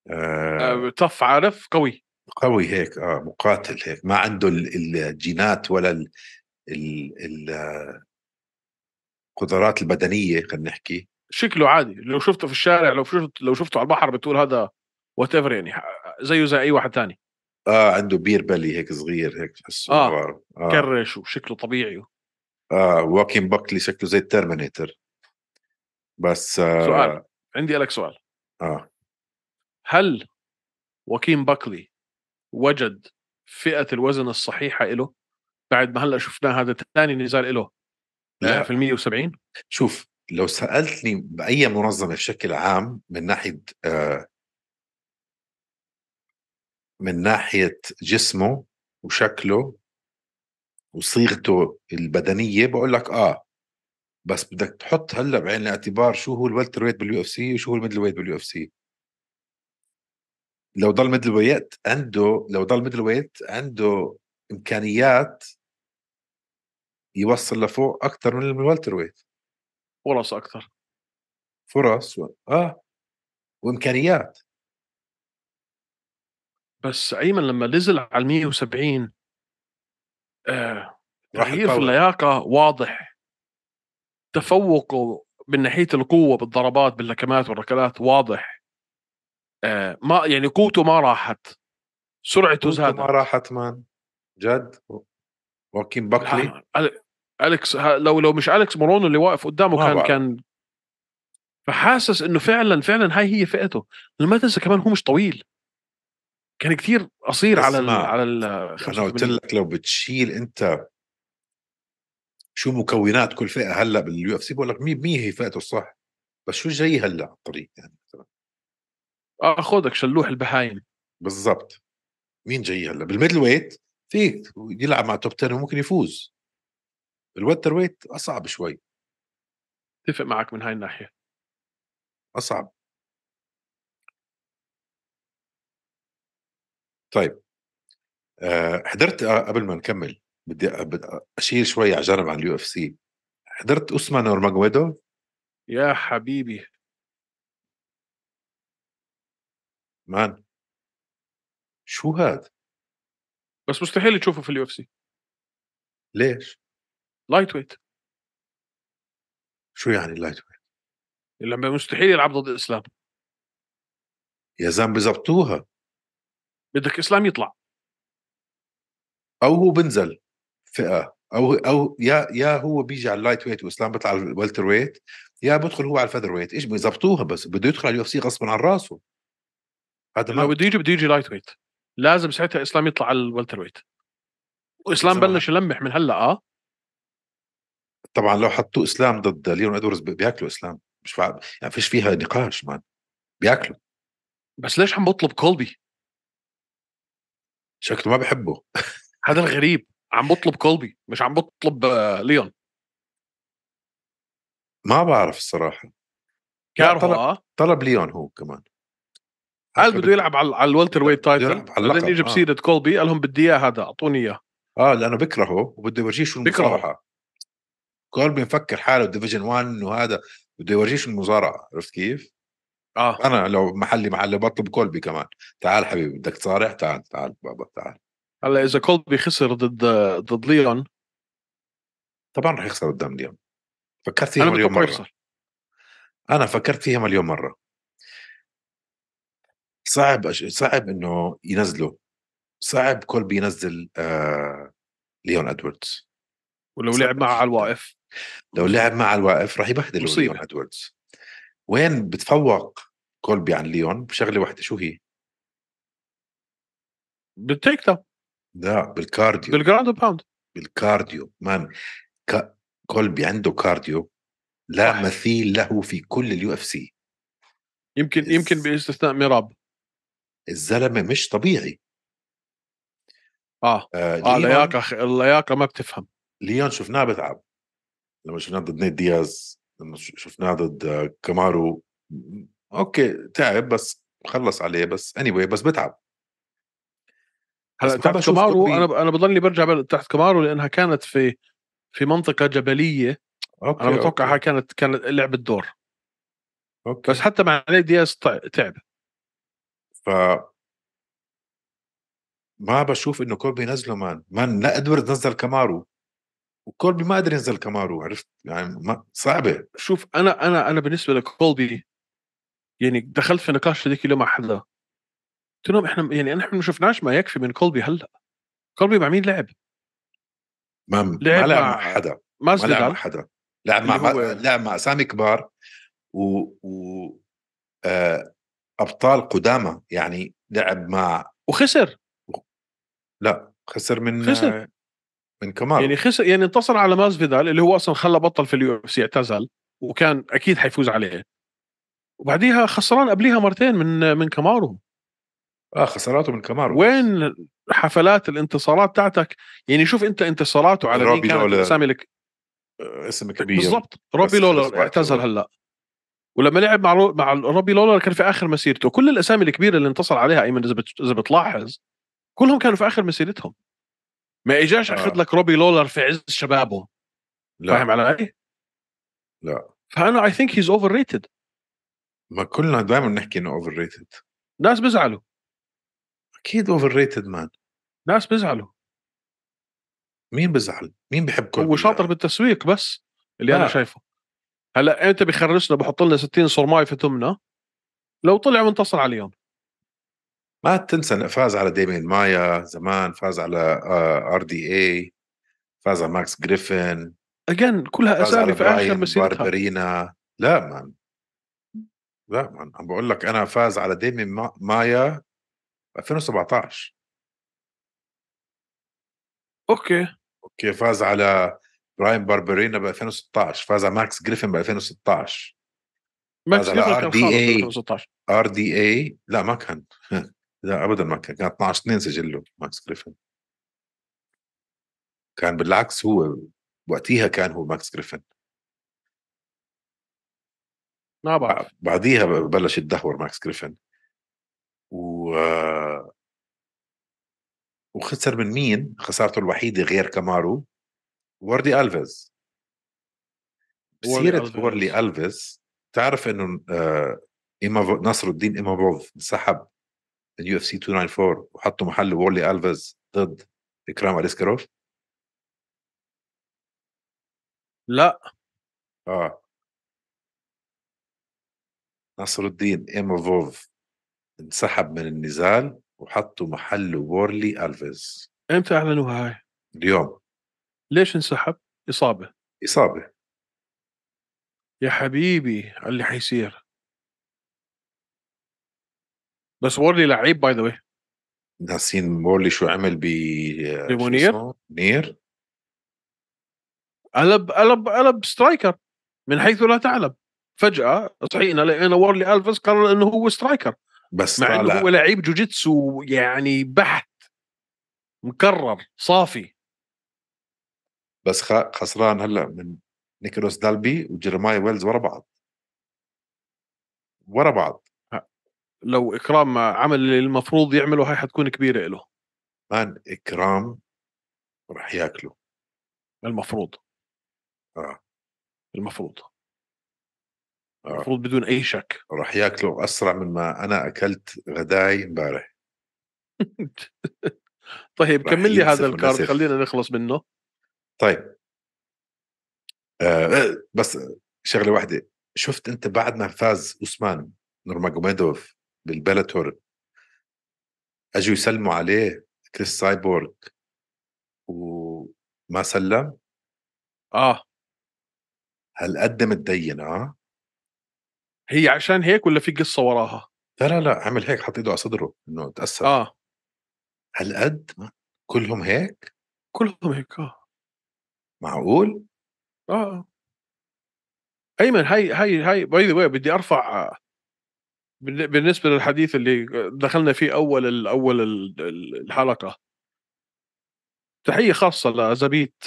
أه... تف آه، عارف قوي قوي هيك اه مقاتل هيك ما عنده الجينات ولا ال ال القدرات البدنيه خلينا نحكي شكله عادي لو شفته في الشارع لو شفت لو شفته على البحر بتقول هذا وات يعني زيه زي اي واحد ثاني اه عنده بير بلي هيك صغير هيك تحسه آه. آه. كرش وشكله طبيعي اه واكين باكلي شكله زي الترمينيتر بس آه سؤال عندي لك سؤال اه هل واكين باكلي وجد فئه الوزن الصحيحه له بعد ما هلا شفناه هذا ثاني نزال له لا في ال 170 شوف لو سالتني باي منظمه بشكل عام من ناحيه آه من ناحيه جسمه وشكله وصيغته البدنيه بقول لك اه بس بدك تحط هلا بعين الاعتبار شو هو الوالتر ويت باليو اف سي وشو هو الميدل ويت باليو اف سي لو ضل ميدل ويت عنده لو ضل ميدل ويت عنده امكانيات يوصل لفوق اكثر من الوالتر ويت فرص اكثر فرص و... اه وامكانيات بس ايمن لما نزل على 170 آه تغيير في اللياقه واضح تفوقه من ناحيه القوه بالضربات باللكمات والركلات واضح آه ما يعني قوته ما راحت سرعته زادت ما راحت مان جد واكين باكلي الكس لو لو مش الكس مورونو اللي واقف قدامه كان بقى. كان فحاسس انه فعلا فعلا هاي هي فئته ما تنسى كمان هو مش طويل كان كثير قصير على ال على ال يعني انا قلت لك لو بتشيل انت شو مكونات كل فئه هلا باليو اف سي بقول لك مين هي فئته الصح بس شو جاي هلا على الطريق يعني اخذك آه، شلوح البهايم بالضبط مين جاي هلا بالميدل ويت فيك يلعب مع توب 10 وممكن يفوز الوتر ويت اصعب شوي اتفق معك من هاي الناحيه اصعب طيب آه، حضرت آه، قبل ما نكمل بدي اشيل شوي على جانب عن اليو اف سي حضرت اسمان نورماجويدو يا حبيبي مان شو هاد؟ بس مستحيل تشوفه في اليو اف سي ليش؟ لايت ويت شو يعني لايت ويت؟ لما مستحيل يلعب ضد الاسلام يا زلمه زبطوها بدك اسلام يطلع او هو بنزل فئه او او يا يا هو بيجي على اللايت ويت واسلام بيطلع على الوالتر ويت يا بدخل هو على الفيذر ويت ايش بيظبطوها بس بده يدخل على اليو اف سي غصبا عن راسه هذا ما بده يجي بده يجي لايت ويت لازم ساعتها اسلام يطلع على الولتر ويت واسلام بلش يلمح من هلا اه طبعا لو حطوا اسلام ضد ليون ادوردز بياكلوا اسلام مش فع... يعني فيش فيها نقاش مان بياكلوا بس ليش عم بطلب كولبي؟ شكله ما بحبه هذا الغريب عم بطلب كولبي مش عم بطلب آه، ليون ما بعرف الصراحه كارهو طلب, آه. طلب ليون هو كمان هل بده يلعب على على الولتر ويت تايتل بعدين يجي بسيره آه. كولبي قال لهم بدي اياه هذا اعطوني اياه اه لانه بكرهه وبده يورجيه شو المصارعه كولبي مفكر حاله ديفيجن 1 انه هذا بده يورجيه شو المصارعه عرفت كيف؟ اه انا لو محلي محلي بطلب كولبي كمان تعال حبيبي بدك تصارع تعال تعال بابا تعال هلا اذا كولبي خسر ضد ضد ليون طبعا رح يخسر قدام ليون فكرت فيها مليون مره انا فكرت فيها مليون مره صعب صعب انه ينزله صعب كولبي ينزل آه ليون ادواردز ولو لعب معه على الواقف لو لعب معه على الواقف راح يبهدل ليون ادواردز وين بتفوق كولبي عن ليون بشغله واحده شو هي؟ بالتيك توك لا بالكارديو بالجراوند باوند بالكارديو مان ك... كولبي عنده كارديو لا مثيل له في كل اليو اف سي يمكن يمكن باستثناء ميراب الزلمه مش طبيعي اه اه, آه، اللياقه لياقه اللياقه ما بتفهم ليون شفناه بتعب لما شفناه ضد نيت دياز لما شفناه ضد كامارو اوكي تعب بس خلص عليه بس اني anyway بس بتعب هلا تحت كمارو انا انا بضلني برجع تحت كمارو لانها كانت في في منطقه جبليه أوكي انا بتوقعها كانت كانت لعبت دور اوكي بس حتى مع علي دياز تعب ف ما بشوف انه كوربي نزله مان مان لا ادورد نزل كمارو وكولبي ما قدر ينزل كمارو عرفت يعني ما صعبه شوف انا انا انا بالنسبه لكولبي يعني دخلت في نقاش هذيك اليوم مع حدا قلت لهم احنا يعني احنا ما شفناش ما يكفي من كولبي هلا كولبي مع مين لعب؟ ما لعب ما لعب مع حدا ما لعب مع حدا لعب مع هو... لعب مع اسامي كبار و, و... آه ابطال قدامى يعني لعب مع وخسر لا خسر من خسر من كمال يعني خسر يعني انتصر على ماز فيدال اللي هو اصلا خلى بطل في اليو اف سي اعتزل وكان اكيد حيفوز عليه وبعديها خسران قبليها مرتين من من كمارو اه خساراته من كمارو وين حفلات الانتصارات تاعتك يعني شوف انت انتصاراته على مين كان سامي لك آه، اسم كبير بالضبط روبي لولر اعتزل هلا ولما لعب مع رو... مع روبي لولر كان في اخر مسيرته كل الاسامي الكبيره اللي انتصر عليها ايمن اذا بت... اذا بتلاحظ كلهم كانوا في اخر مسيرتهم ما اجاش آه. اخذ لك روبي لولر في عز شبابه لا. فاهم علي؟ لا فانا اي ثينك هيز اوفر ريتد ما كلنا دائما بنحكي انه اوفر ريتد ناس بيزعلوا اكيد اوفر ريتد مان ناس بيزعلوا مين بزعل؟ مين بحب كل هو شاطر بالتسويق بس اللي لا. انا شايفه هلا امتى بيخرسنا بحط لنا 60 صرماي في تمنا لو طلع منتصر عليهم ما تنسى انه فاز على ديمين مايا زمان فاز على آه، ار دي اي فاز على ماكس جريفن اجين كلها اسامي في اخر مسيرتها باربرينا لا مان لا مان عم بقول لك انا فاز على ديمين مايا 2017 اوكي اوكي فاز على راين باربرينا ب 2016 فاز على ماكس جريفن ب 2016 ماكس جريفن كان دي اي 2016 ار دي اي لا ما كان لا ابدا ما كان كان 12 2 سجله ماكس جريفن كان بالعكس هو وقتيها كان هو ماكس جريفن ما بعرف بعديها بلش يتدهور ماكس جريفن و آه، وخسر من مين؟ خسارته الوحيده غير كامارو وردي الفيز سيره وردي الفيز تعرف انه إما آه، نصر الدين إماموف انسحب من يو اف سي 294 وحطوا محل وورلي الفيز ضد اكرام اليسكاروف لا اه نصر الدين إماموف انسحب من النزال وحطوا محل وورلي الفيز امتى اعلنوها هاي؟ اليوم ليش انسحب؟ اصابه اصابه يا حبيبي على اللي حيصير بس وورلي لعيب باي ذا وي ناسين وورلي شو عمل ب بمنير منير قلب قلب قلب سترايكر من حيث لا تعلم فجاه صحينا لقينا وورلي الفيس قرر انه هو سترايكر بس مع انه هو لعيب جوجيتسو يعني بحت مكرر صافي بس خسران هلا من نيكولاس دالبي وجيرماي ويلز ورا بعض ورا بعض لو اكرام عمل اللي المفروض يعمله هاي حتكون كبيره له مان اكرام راح ياكله المفروض اه المفروض آه. المفروض بدون اي شك راح ياكله اسرع مما انا اكلت غداي امبارح طيب كمل لي هذا الكارد خلينا نخلص منه طيب آه،, آه بس شغله واحده شفت انت بعد ما فاز عثمان نورماجوميدوف بالبلاتور اجوا يسلموا عليه كريس سايبورغ وما سلم اه هل قدم الدين اه هي عشان هيك ولا في قصه وراها لا لا لا عمل هيك حط ايده على صدره انه تاثر اه هل قد كلهم هيك كلهم هيك اه معقول؟ اه ايمن هاي هاي هاي باي ذا بدي ارفع بالنسبه للحديث اللي دخلنا فيه اول اول الحلقه تحيه خاصه لزبيت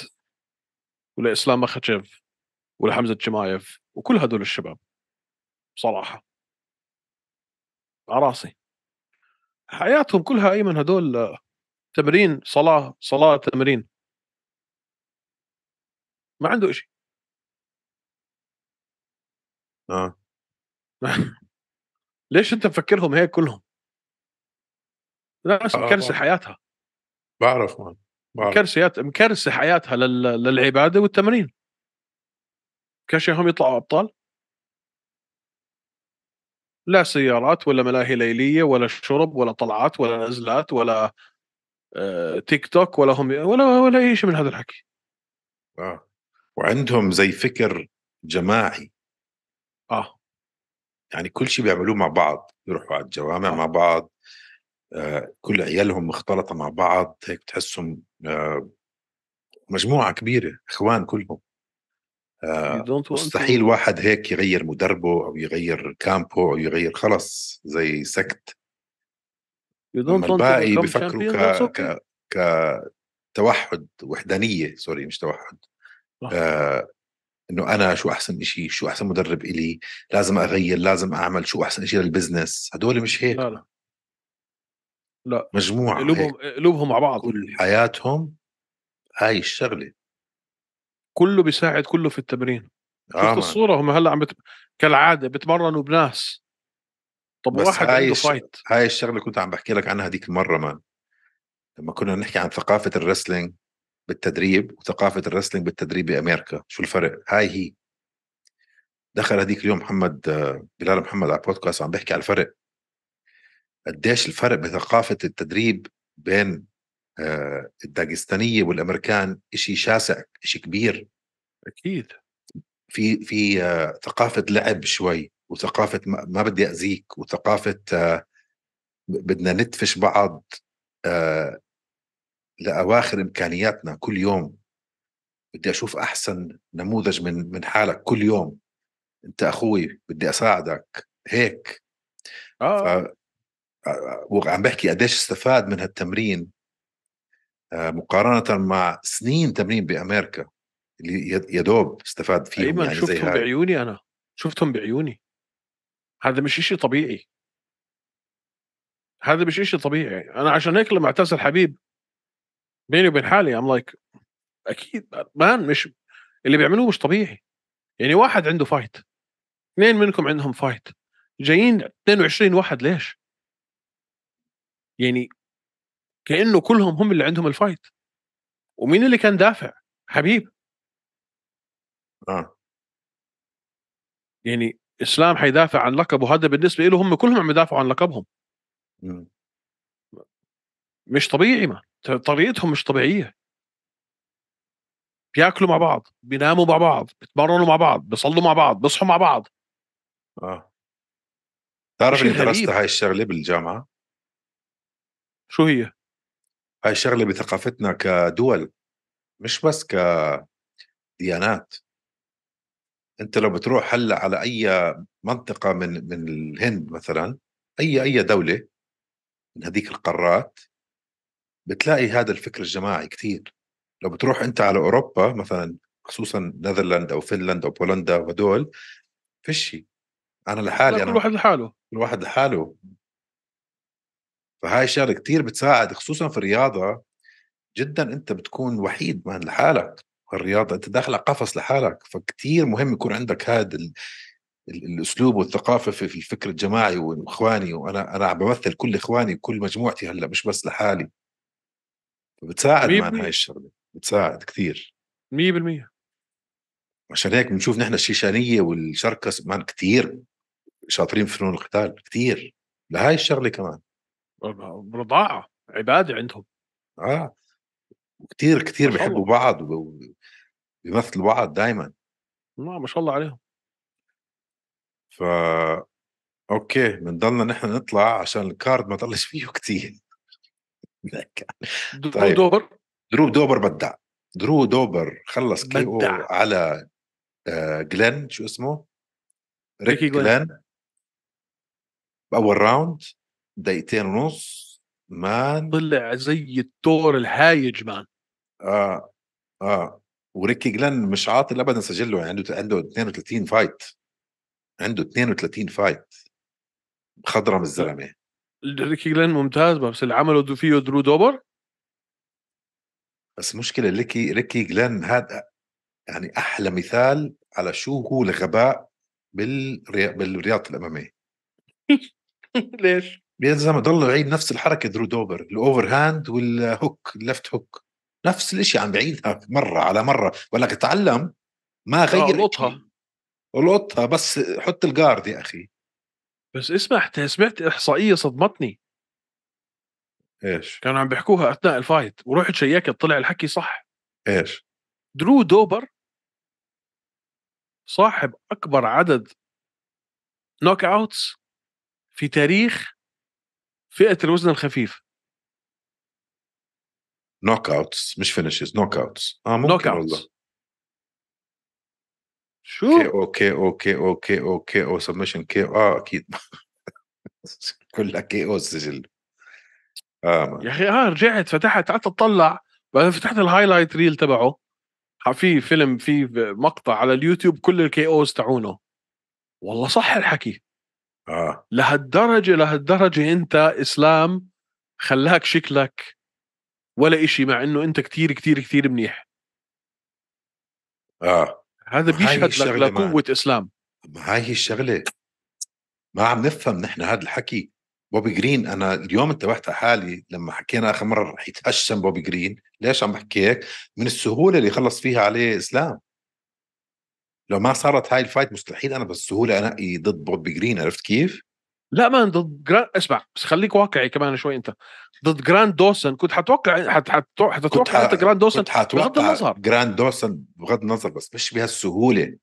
ولاسلام مخشف ولحمزه شمايف وكل هدول الشباب بصراحه عراسي حياتهم كلها ايمن هدول تمرين صلاه صلاه تمرين ما عنده شيء آه. ليش انت مفكرهم هيك كلهم؟ لا آه مكرسه آه. حياتها بعرف مان آه. مكرسه مكرسه حياتها لل... للعباده والتمرين كشهم يطلعوا ابطال لا سيارات ولا ملاهي ليليه ولا شرب ولا طلعات ولا نزلات ولا آه، تيك توك ولا هم ولا ولا اي شيء من هذا الحكي اه وعندهم زي فكر جماعي اه يعني كل شيء بيعملوه مع بعض يروحوا على الجوامع آه. مع بعض آه كل عيالهم مختلطة مع بعض هيك تحسهم آه مجموعة كبيرة اخوان كلهم آه مستحيل واحد هيك يغير مدربه او يغير كامبو او يغير خلص زي سكت الباقي بفكروا ك... ك... كتوحد وحدانية سوري مش توحد آه انه انا شو احسن إشي شو احسن مدرب الي لازم اغير لازم اعمل شو احسن إشي للبزنس هدول مش هيك لا لا, لا. مجموعه قلوبهم قلوبهم مع بعض كل حياتهم هاي الشغله كله بيساعد كله في التمرين آه شفت الصوره هم هلا عم بت... كالعاده بتمرنوا بناس طب بس واحد هاي عنده فايت هاي الشغله كنت عم بحكي لك عنها هذيك المره مان لما كنا نحكي عن ثقافه الرسلينج بالتدريب وثقافه الرسلينج بالتدريب بامريكا شو الفرق هاي هي دخل هذيك اليوم محمد بلال محمد على البودكاست وعم بحكي على الفرق قديش الفرق بثقافه التدريب بين آه، الداغستانيه والامريكان إشي شاسع إشي كبير اكيد في في آه، ثقافه لعب شوي وثقافه ما بدي اذيك وثقافه آه، بدنا ندفش بعض لاواخر امكانياتنا كل يوم بدي اشوف احسن نموذج من من حالك كل يوم انت اخوي بدي اساعدك هيك اه ف... آه، آه، وعم بحكي قديش استفاد من هالتمرين آه، مقارنه مع سنين تمرين بامريكا اللي يا دوب استفاد فيهم أيمن يعني شفتهم زي بعيوني انا شفتهم بعيوني هذا مش شيء طبيعي هذا مش شيء طبيعي انا عشان هيك لما اعتزل حبيب بيني وبين حالي ام لايك اكيد مان مش اللي بيعملوه مش طبيعي يعني واحد عنده فايت اثنين منكم عندهم فايت جايين 22 واحد ليش؟ يعني كانه كلهم هم اللي عندهم الفايت ومين اللي كان دافع؟ حبيب اه يعني اسلام حيدافع عن لقبه هذا بالنسبه له هم كلهم عم يدافعوا عن لقبهم مش طبيعي ما طريقتهم مش طبيعيه بياكلوا مع بعض بيناموا مع بعض بيتمرنوا مع بعض بيصلوا مع بعض بيصحوا مع بعض اه تعرف اللي درست هاي الشغله بالجامعه شو هي هاي الشغله بثقافتنا كدول مش بس كديانات انت لو بتروح هلا على اي منطقه من من الهند مثلا اي اي دوله من هذيك القارات بتلاقي هذا الفكر الجماعي كثير لو بتروح انت على اوروبا مثلا خصوصا نذرلاند او فنلندا او بولندا وهدول فيش انا لحالي انا كل واحد لحاله كل واحد لحاله فهاي الشغله كثير بتساعد خصوصا في الرياضه جدا انت بتكون وحيد مان لحالك الرياضه انت داخل على قفص لحالك فكتير مهم يكون عندك هذا ال... الاسلوب والثقافه في الفكر الجماعي واخواني وانا انا عم بمثل كل اخواني وكل مجموعتي هلا مش بس لحالي بتساعد مع هاي الشغله بتساعد كثير 100% عشان هيك بنشوف نحن الشيشانيه والشركس مان كثير شاطرين في فنون القتال كثير لهاي الشغله كمان رضاعه عباده عندهم اه وكثير كثير بيحبوا بعض وبيمثلوا بعض دائما ما ما شاء الله عليهم ف اوكي بنضلنا نحن نطلع عشان الكارد ما طلش فيه كثير درو طيب. دوبر درو دوبر بدع درو دوبر خلص كي او على آه، جلن شو اسمه ريكي جلن باول راوند دقيقتين ونص مان طلع زي التور الهايج مان اه اه وريكي جلن مش عاطل ابدا سجله يعني عنده عنده 32 فايت عنده 32 فايت خضرم الزلمه ريكي جلين ممتاز بس اللي عمله فيه درو دوبر بس مشكله ريكي ريكي جلين هذا يعني احلى مثال على شو هو الغباء بالري... بالرياضه الاماميه ليش؟ يا زلمه ضل يعيد نفس الحركه درو دوبر الاوفر هاند والهوك اللفت هوك نفس الشيء عم بعيدها مره على مره ولك تعلم ما آه، غير القطها القطها بس حط الجارد يا اخي بس اسمع سمعت احصائيه صدمتني ايش كانوا عم بيحكوها اثناء الفايت ورحت شيكت طلع الحكي صح ايش درو دوبر صاحب اكبر عدد نوك اوتس في تاريخ فئه الوزن الخفيف نوك اوتس مش فينشز نوك اوتس اه ممكن نوك والله شو كي او كي او كي او كي او كي او سبمشن كي اه اكيد كلها كي او سجل اه يا اخي اه رجعت فتحت قعدت اطلع بعدين فتحت الهايلايت ريل تبعه في فيلم في مقطع على اليوتيوب كل الكي اوز تاعونه والله صح الحكي اه لهالدرجه لهالدرجه انت اسلام خلاك شكلك ولا إشي مع انه انت كتير كتير كتير منيح اه هذا بيشهد لك لقوه اسلام ما هاي هي الشغله ما عم نفهم نحن هذا الحكي بوبي جرين انا اليوم انتبهت على حالي لما حكينا اخر مره رح يتهشم بوبي جرين ليش عم بحكي هيك من السهوله اللي خلص فيها عليه اسلام لو ما صارت هاي الفايت مستحيل انا بالسهوله انقي ضد بوبي جرين عرفت كيف لا مان ضد جراند اسمع بس خليك واقعي كمان شوي انت ضد جراند دوسن كنت حتوقع حت حت... حتتوقع انت جراند دوسن بغض النظر جراند دوسن بغض النظر بس مش بهالسهوله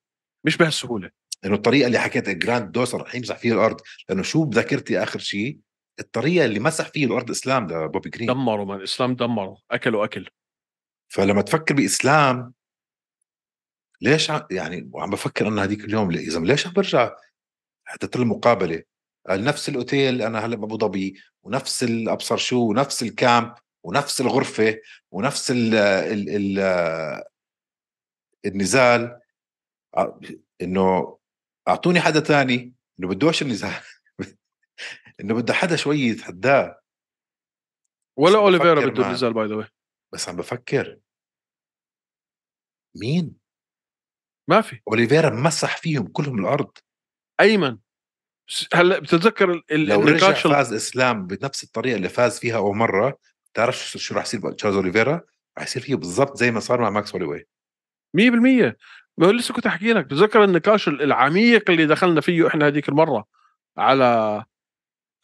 مش بهالسهوله انه الطريقه اللي حكيت جراند دوسن رح يمسح فيه الارض لانه شو بذاكرتي اخر شيء الطريقه اللي مسح فيه الارض اسلام لبوبي جرين دمروا من اسلام دمروا اكلوا اكل فلما تفكر باسلام ليش يعني وعم بفكر انا هذيك اليوم يا زلمه ليش عم برجع حتى المقابله نفس الاوتيل انا هلا بابو ظبي ونفس الابصر شو ونفس الكامب ونفس الغرفه ونفس الـ الـ الـ النزال انه اعطوني حدا تاني انه بدوش النزال انه بده حدا شوي يتحداه ولا اوليفيرا بده النزال باي ذا بس عم بفكر مين؟ ما في اوليفيرا مسح فيهم كلهم الارض ايمن هلا بتتذكر لو رجع فاز اسلام بنفس الطريقه اللي فاز فيها اول مره تعرف شو راح يصير تشارلز اوليفيرا راح يصير فيه بالضبط زي ما صار مع ماكس هوليوي 100% ما لسه كنت احكي لك بتذكر النقاش العميق اللي دخلنا فيه احنا هذيك المره على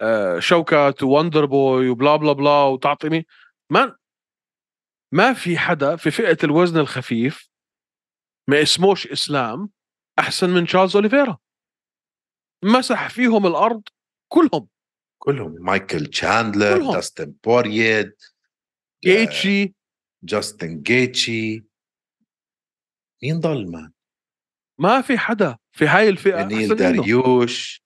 آه، شوكات ووندر بوي وبلا بلا بلا وتعطيني ما ما في حدا في فئه الوزن الخفيف ما اسموش اسلام احسن من تشارلز اوليفيرا مسح فيهم الارض كلهم كلهم مايكل تشاندلر داستن بوريد آه، جيتشي جاستن جيتشي مين ضل مان؟ ما في حدا في هاي الفئه نيل داريوش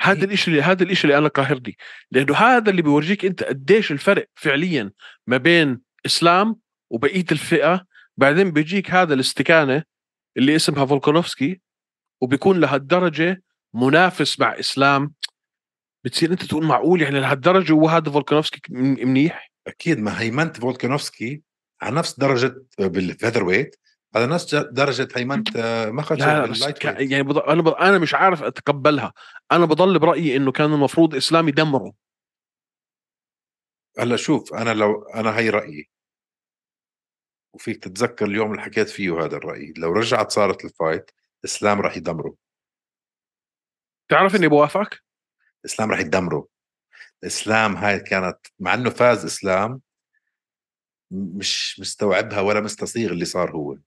هذا إيه. الشيء اللي هذا الشيء اللي انا قاهرني لانه هذا اللي بيورجيك انت قديش الفرق فعليا ما بين اسلام وبقيه الفئه بعدين بيجيك هذا الاستكانه اللي اسمها فولكانوفسكي وبيكون لهالدرجه منافس مع اسلام بتصير انت تقول معقول يعني لهالدرجه وهذا فولكانوفسكي منيح اكيد ما هيمنه فولكانوفسكي على نفس درجه بالفيذر ويت على نفس درجه هيمنه آه، ما ك... يعني بض... انا انا مش عارف اتقبلها انا بضل برايي انه كان المفروض اسلام يدمره هلا شوف انا لو انا هي رايي وفيك تتذكر اليوم اللي حكيت فيه هذا الراي لو رجعت صارت الفايت اسلام رح يدمره تعرف اني بوافقك اسلام رح يدمره اسلام هاي كانت مع انه فاز اسلام مش مستوعبها ولا مستصيغ اللي صار هو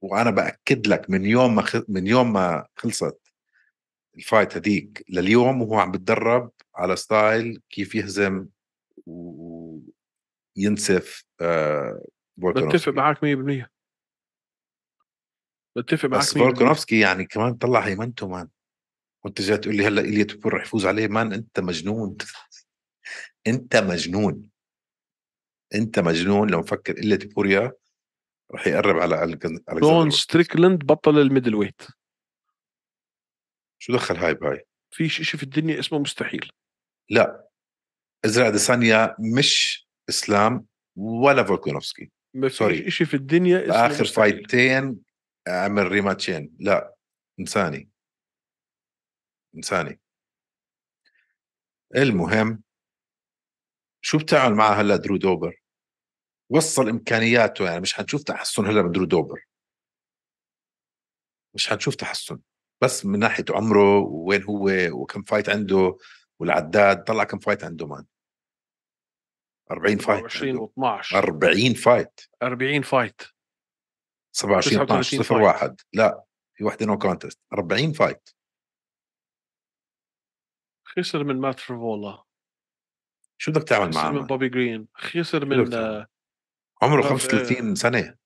وانا باكد لك من يوم ما خل... من يوم ما خلصت الفايت هذيك لليوم وهو عم بتدرب على ستايل كيف يهزم وينسف آه بتفق معك 100% بتفق معك بس فولكانوفسكي يعني كمان طلع هيمنته مان وانت جاي تقول لي هلا ايليا تبور رح يفوز عليه مان انت مجنون انت مجنون انت مجنون لو مفكر الا تبوريا رح يقرب على على جون ستريكلند بطل الميدل ويت شو دخل هاي بهاي؟ في شيء في الدنيا اسمه مستحيل لا ازرع ديسانيا مش اسلام ولا فولكانوفسكي ما في شيء في الدنيا اسمه اخر مستحيل. فايتين اعمل ريماتشين لا انساني انساني المهم شو بتعمل معه هلا درو دوبر وصل امكانياته يعني مش حنشوف تحسن هلا من درو دوبر مش حنشوف تحسن بس من ناحيه عمره وين هو وكم فايت عنده والعداد طلع كم فايت عنده مان 40 فايت 20 و12 40 فايت 40 فايت 27 12 0 1 لا في وحده نو كونتست 40 فايت خسر من مات فرفولا شو بدك تعمل معه؟ خسر من بوبي جرين خسر من عمره 35 آه، آه، سنه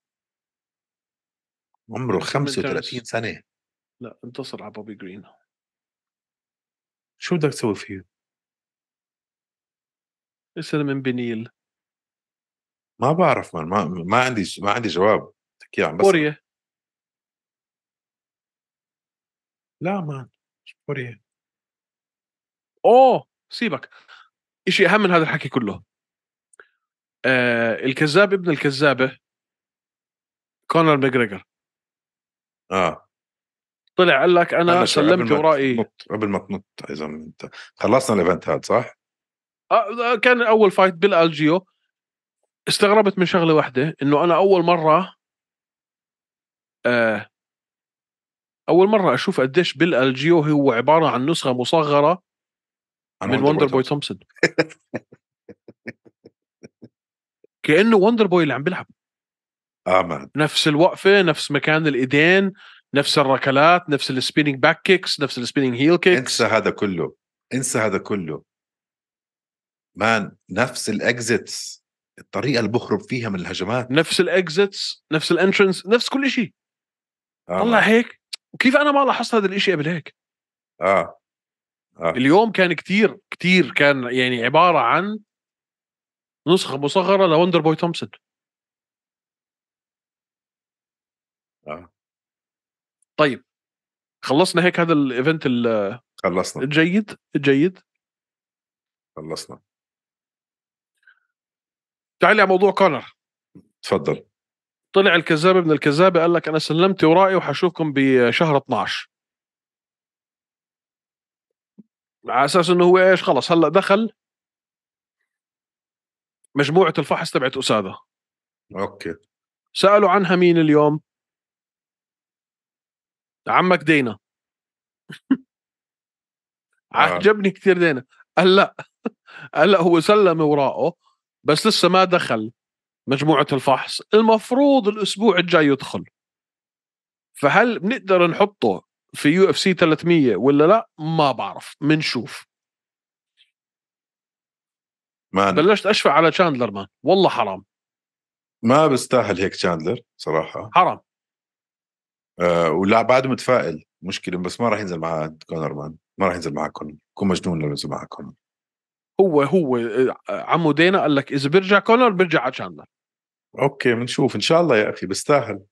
عمره 35 سنه لا انتصر على بوبي جرين شو بدك تسوي فيه؟ خسر من بنيل ما بعرف من ما ما عندي ما عندي جواب تحكي عن بس كوريا لا مان كوريا اوه سيبك شيء اهم من هذا الحكي كله آه الكذاب ابن الكذابه كونر ماجريجر اه طلع قال لك انا سلمت ورائي تنط قبل ما تنط اذا انت خلصنا الايفنت هذا صح؟ آه, آه، كان اول فايت بالالجيو استغربت من شغله واحده انه انا اول مره آه اول مره اشوف قديش بيل الجيو هو عباره عن نسخه مصغره عن من وندر بوي تومسون كانه وندر بوي اللي عم بيلعب اه مان نفس الوقفه نفس مكان الايدين نفس الركلات نفس السبيننج باك كيكس نفس السبيننج هيل كيكس انسى هذا كله انسى هذا كله مان نفس الاكزيتس الطريقه اللي بخرب فيها من الهجمات نفس الاكزيتس نفس الانترنس نفس كل شيء آه. طلع هيك وكيف انا ما لاحظت هذا الاشي قبل هيك اه آه. اليوم كان كتير كتير كان يعني عبارة عن نسخة مصغرة لوندر بوي تومسون آه. طيب خلصنا هيك هذا الايفنت خلصنا الجيد الجيد خلصنا تعال على موضوع كونر تفضل طلع الكذاب ابن الكذاب قال لك انا سلمت ورائي وحشوفكم بشهر 12 على اساس انه هو ايش خلص هلا دخل مجموعه الفحص تبعت اساده اوكي سالوا عنها مين اليوم عمك دينا آه. عجبني كثير دينا قال لا قال لا هو سلم وراءه بس لسه ما دخل مجموعه الفحص المفروض الاسبوع الجاي يدخل فهل بنقدر نحطه في يو اف سي 300 ولا لا ما بعرف بنشوف مان بلشت اشفع على تشاندلر مان والله حرام ما بستاهل هيك تشاندلر صراحه حرام أه ولا بعد متفائل مشكله بس ما راح ينزل مع كونر مان ما راح ينزل مع كونر كون مجنون لو ينزل مع كونر هو هو آه، عمو دينا قال لك اذا بيرجع كونر بيرجع على تشاندلر اوكي بنشوف ان شاء الله يا اخي بستاهل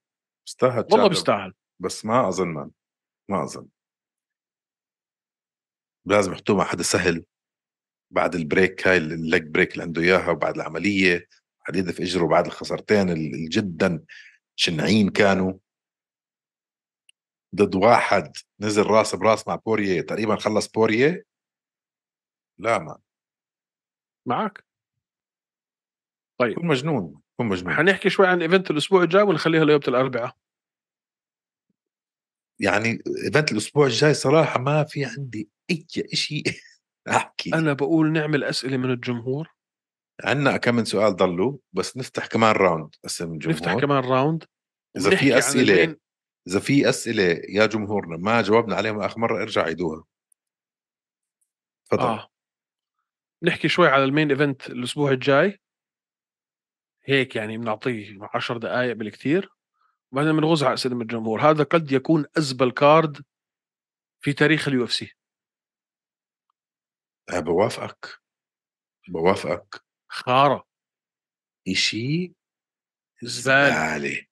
بستاهل والله بستاهل بس ما اظن من. ما اظن لازم يحطوه مع حدا سهل بعد البريك هاي الليج بريك اللي عنده اياها وبعد العمليه حديد في اجره بعد الخسارتين الجدا شنعين كانوا ضد واحد نزل راس براس مع بوريه تقريبا خلص بوريه لا ما معك طيب كل مجنون ومجمع حنحكي شوي عن ايفنت الاسبوع الجاي ونخليها ليوم الاربعاء يعني ايفنت الاسبوع الجاي صراحه ما في عندي اي شيء احكي انا بقول نعمل اسئله من الجمهور عندنا كم من سؤال ضلوا بس نفتح كمان راوند اسئله من الجمهور نفتح كمان راوند اذا في اسئله اذا في اسئله يا جمهورنا ما جاوبنا عليهم اخر مره ارجع عيدوها تفضل آه. نحكي شوي على المين ايفنت الاسبوع الجاي هيك يعني بنعطيه 10 دقائق بالكثير وبعدين بنغز على اسئله من الجمهور هذا قد يكون ازبل كارد في تاريخ اليو اف سي أه، بوافقك بوافقك خارة إشي زبالة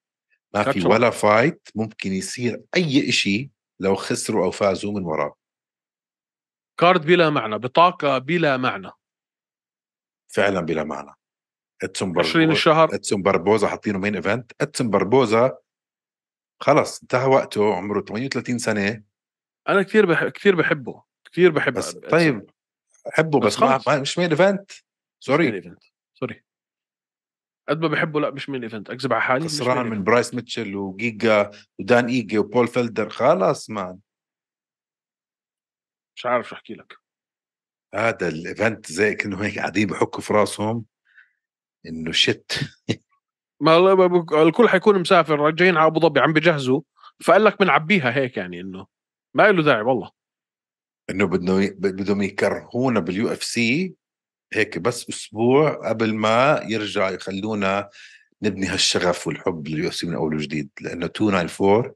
ما في ولا فايت ممكن يصير أي إشي لو خسروا أو فازوا من وراه كارد بلا معنى بطاقة بلا معنى فعلا بلا معنى ادسون بربوزا 20 الشهر ادسون بربوزا حاطينه مين ايفنت ادسون بربوزا خلص انتهى وقته عمره 38 سنه انا كثير بح... كثير بحبه كثير بحبه بس طيب بحبه بس, بس ما... مش مين ايفنت سوري سوري قد ما بحبه لا مش مين ايفنت اكذب على حالي خسران من برايس ميتشل وجيجا ودان ايجي وبول فيلدر خلص مان مش عارف شو احكي لك هذا الايفنت زي كانه هيك قاعدين بحكوا في راسهم انه شت ما الكل حيكون مسافر جايين على ابو ظبي عم بجهزوا فقال لك بنعبيها هيك يعني انه ما له داعي والله انه بدهم بدهم يكرهونا باليو اف سي هيك بس اسبوع قبل ما يرجع يخلونا نبني هالشغف والحب لليو اف سي من اول وجديد لانه 294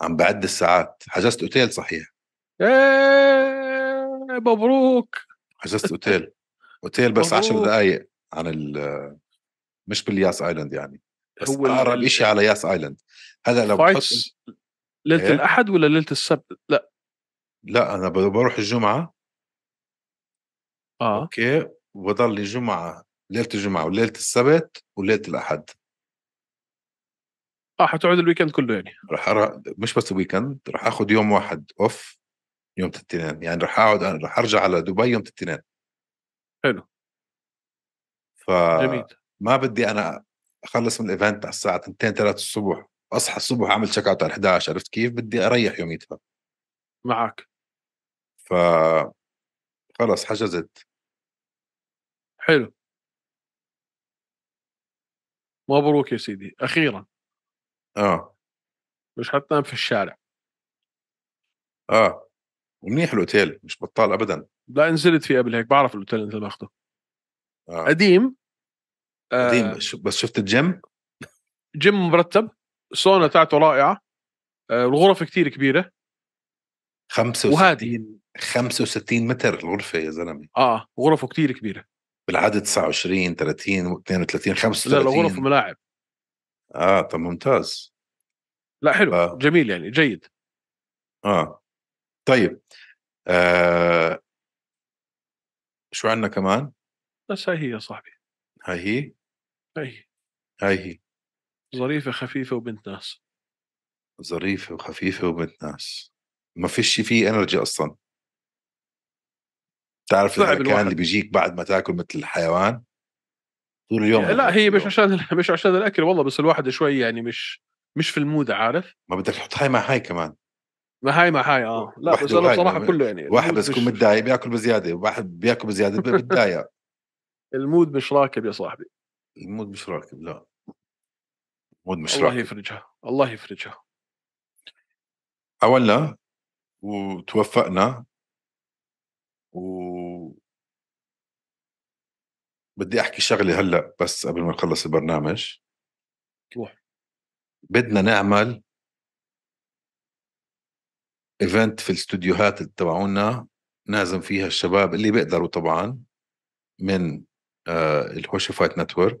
عم بعد الساعات حجزت اوتيل صحيح إيه، مبروك حجزت اوتيل اوتيل بس 10 دقائق عن ال مش بالياس ايلاند يعني بس هو اقرب شيء على ياس ايلاند هلا لو بحط ليله إيه؟ الاحد ولا ليله السبت لا لا انا بروح الجمعه اه اوكي وبضل لي جمعه ليله الجمعه وليله السبت وليله الاحد اه حتقعد الويكند كله يعني رح أرى... مش بس الويكند رح اخذ يوم واحد اوف يوم الاثنين يعني رح اقعد رح ارجع على دبي يوم الاثنين حلو فما جميل ما بدي انا اخلص من الايفنت على الساعه 2 3 الصبح اصحى الصبح اعمل تشيك اوت على 11 عرفت كيف بدي اريح يوميتها معك ف خلص حجزت حلو مبروك يا سيدي اخيرا اه مش حتنام في الشارع اه ومنيح الاوتيل مش بطال ابدا لا نزلت فيه قبل هيك بعرف الاوتيل اللي انت ماخذه آه. قديم آه قديم بس شفت الجيم جيم مرتب الصالونه تاعته رائعه آه الغرف كتير كبيره 65 وهادي 65 متر الغرفه يا زلمه اه غرفه كتير كبيره بالعاده 29 30 32 35 لا لا غرف ملاعب اه طب ممتاز لا حلو آه. جميل يعني جيد اه طيب آه. شو عندنا كمان؟ بس هاي هي يا صاحبي هاي هي هاي هي هاي هي ظريفة خفيفة وبنت ناس ظريفة وخفيفة وبنت ناس ما فيش فيه انرجي اصلا تعرف الهلكان اللي بيجيك بعد ما تاكل مثل الحيوان طول اليوم لا هي مش عشان مش عشان الاكل والله بس الواحد شوي يعني مش مش في المود عارف ما بدك تحط هاي مع هاي كمان ما هاي مع هاي اه لا بس انا بصراحه كله يعني واحد بس يكون متضايق بياكل بزياده وواحد بياكل بزياده بتضايق المود مش راكب يا صاحبي المود مش راكب لا المود مش الله راكب يفرجها الله يفرجها حاولنا وتوفقنا و بدي احكي شغله هلا بس قبل ما نخلص البرنامج روح بدنا نعمل ايفنت في الاستوديوهات تبعونا نازم فيها الشباب اللي بيقدروا طبعا من آه، اللي هو شفايت نتورك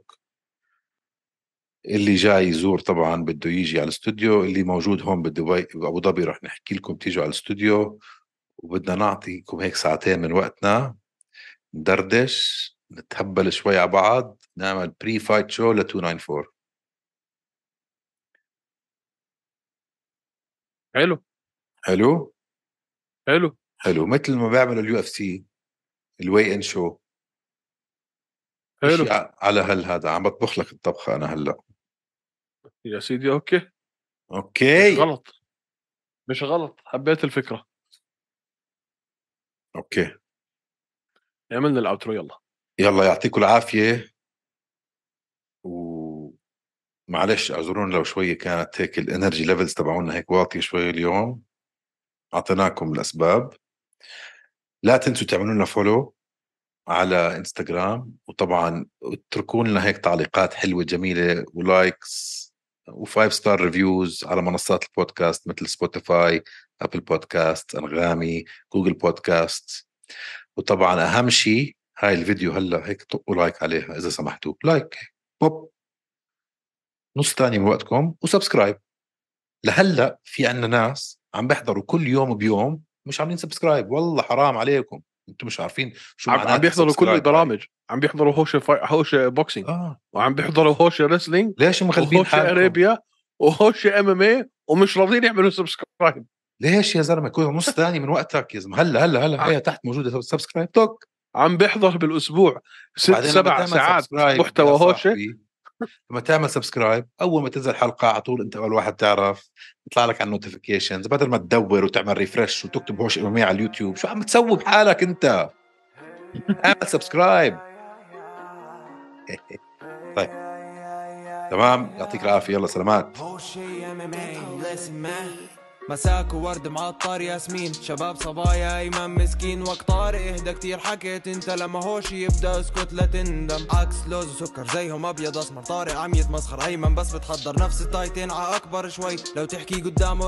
اللي جاي يزور طبعا بده يجي على الاستوديو اللي موجود هون بدبي بابو ظبي رح نحكي لكم تيجوا على الاستوديو وبدنا نعطيكم هيك ساعتين من وقتنا ندردش نتهبل شوي على بعض نعمل بري فايت شو ل 294 حلو حلو حلو حلو مثل ما بيعملوا اليو اف سي الواي ان شو حلو على هل هذا عم بطبخ لك الطبخه انا هلا يا سيدي اوكي اوكي مش غلط مش غلط حبيت الفكره اوكي عملنا الاوترو يلا يلا يعطيكم العافيه معلش اعذرونا لو شويه كانت هيك الانرجي ليفلز تبعونا هيك واطيه شوي اليوم اعطيناكم الاسباب لا تنسوا تعملوا لنا فولو على انستغرام وطبعا اتركوا لنا هيك تعليقات حلوه جميله ولايكس وفايف ستار ريفيوز على منصات البودكاست مثل سبوتيفاي ابل بودكاست انغامي جوجل بودكاست وطبعا اهم شيء هاي الفيديو هلا هيك طقوا لايك عليها اذا سمحتوا لايك بوب نص ثاني من وقتكم وسبسكرايب لهلا في عنا ناس عم بيحضروا كل يوم بيوم مش عاملين سبسكرايب والله حرام عليكم انتم مش عارفين شو عم, عم بيحضروا كل البرامج عم بيحضروا هوشه فا... هوشه بوكسينج آه. وعم بيحضروا هوشه ريسلينج ليش مخلبين حالهم هوشه اريبيا وهوشه ام ام اي ومش راضيين يعملوا سبسكرايب ليش يا زلمه كل نص ثاني من وقتك يا زلمه هلا هلا هلا هي تحت موجوده سبسكرايب توك عم بيحضر بالاسبوع ست سبع ساعات محتوى هوشه لما تعمل سبسكرايب اول ما تنزل حلقه على طول انت اول واحد تعرف يطلع لك على النوتيفيكيشنز بدل ما تدور وتعمل ريفرش وتكتب هوش امامية على اليوتيوب شو عم تسوي بحالك انت اعمل سبسكرايب طيب تمام يعطيك العافيه يلا سلامات مساك وورد معطر ياسمين شباب صبايا ايمن مسكين وقت طارق اهدى كتير حكيت انت لما هوش يبدا اسكت لا تندم عكس لوز وسكر زيهم ابيض اسمر طارق عم يتمسخر ايمن بس بتحضر نفس التايتين ع اكبر شوي لو تحكي قدامه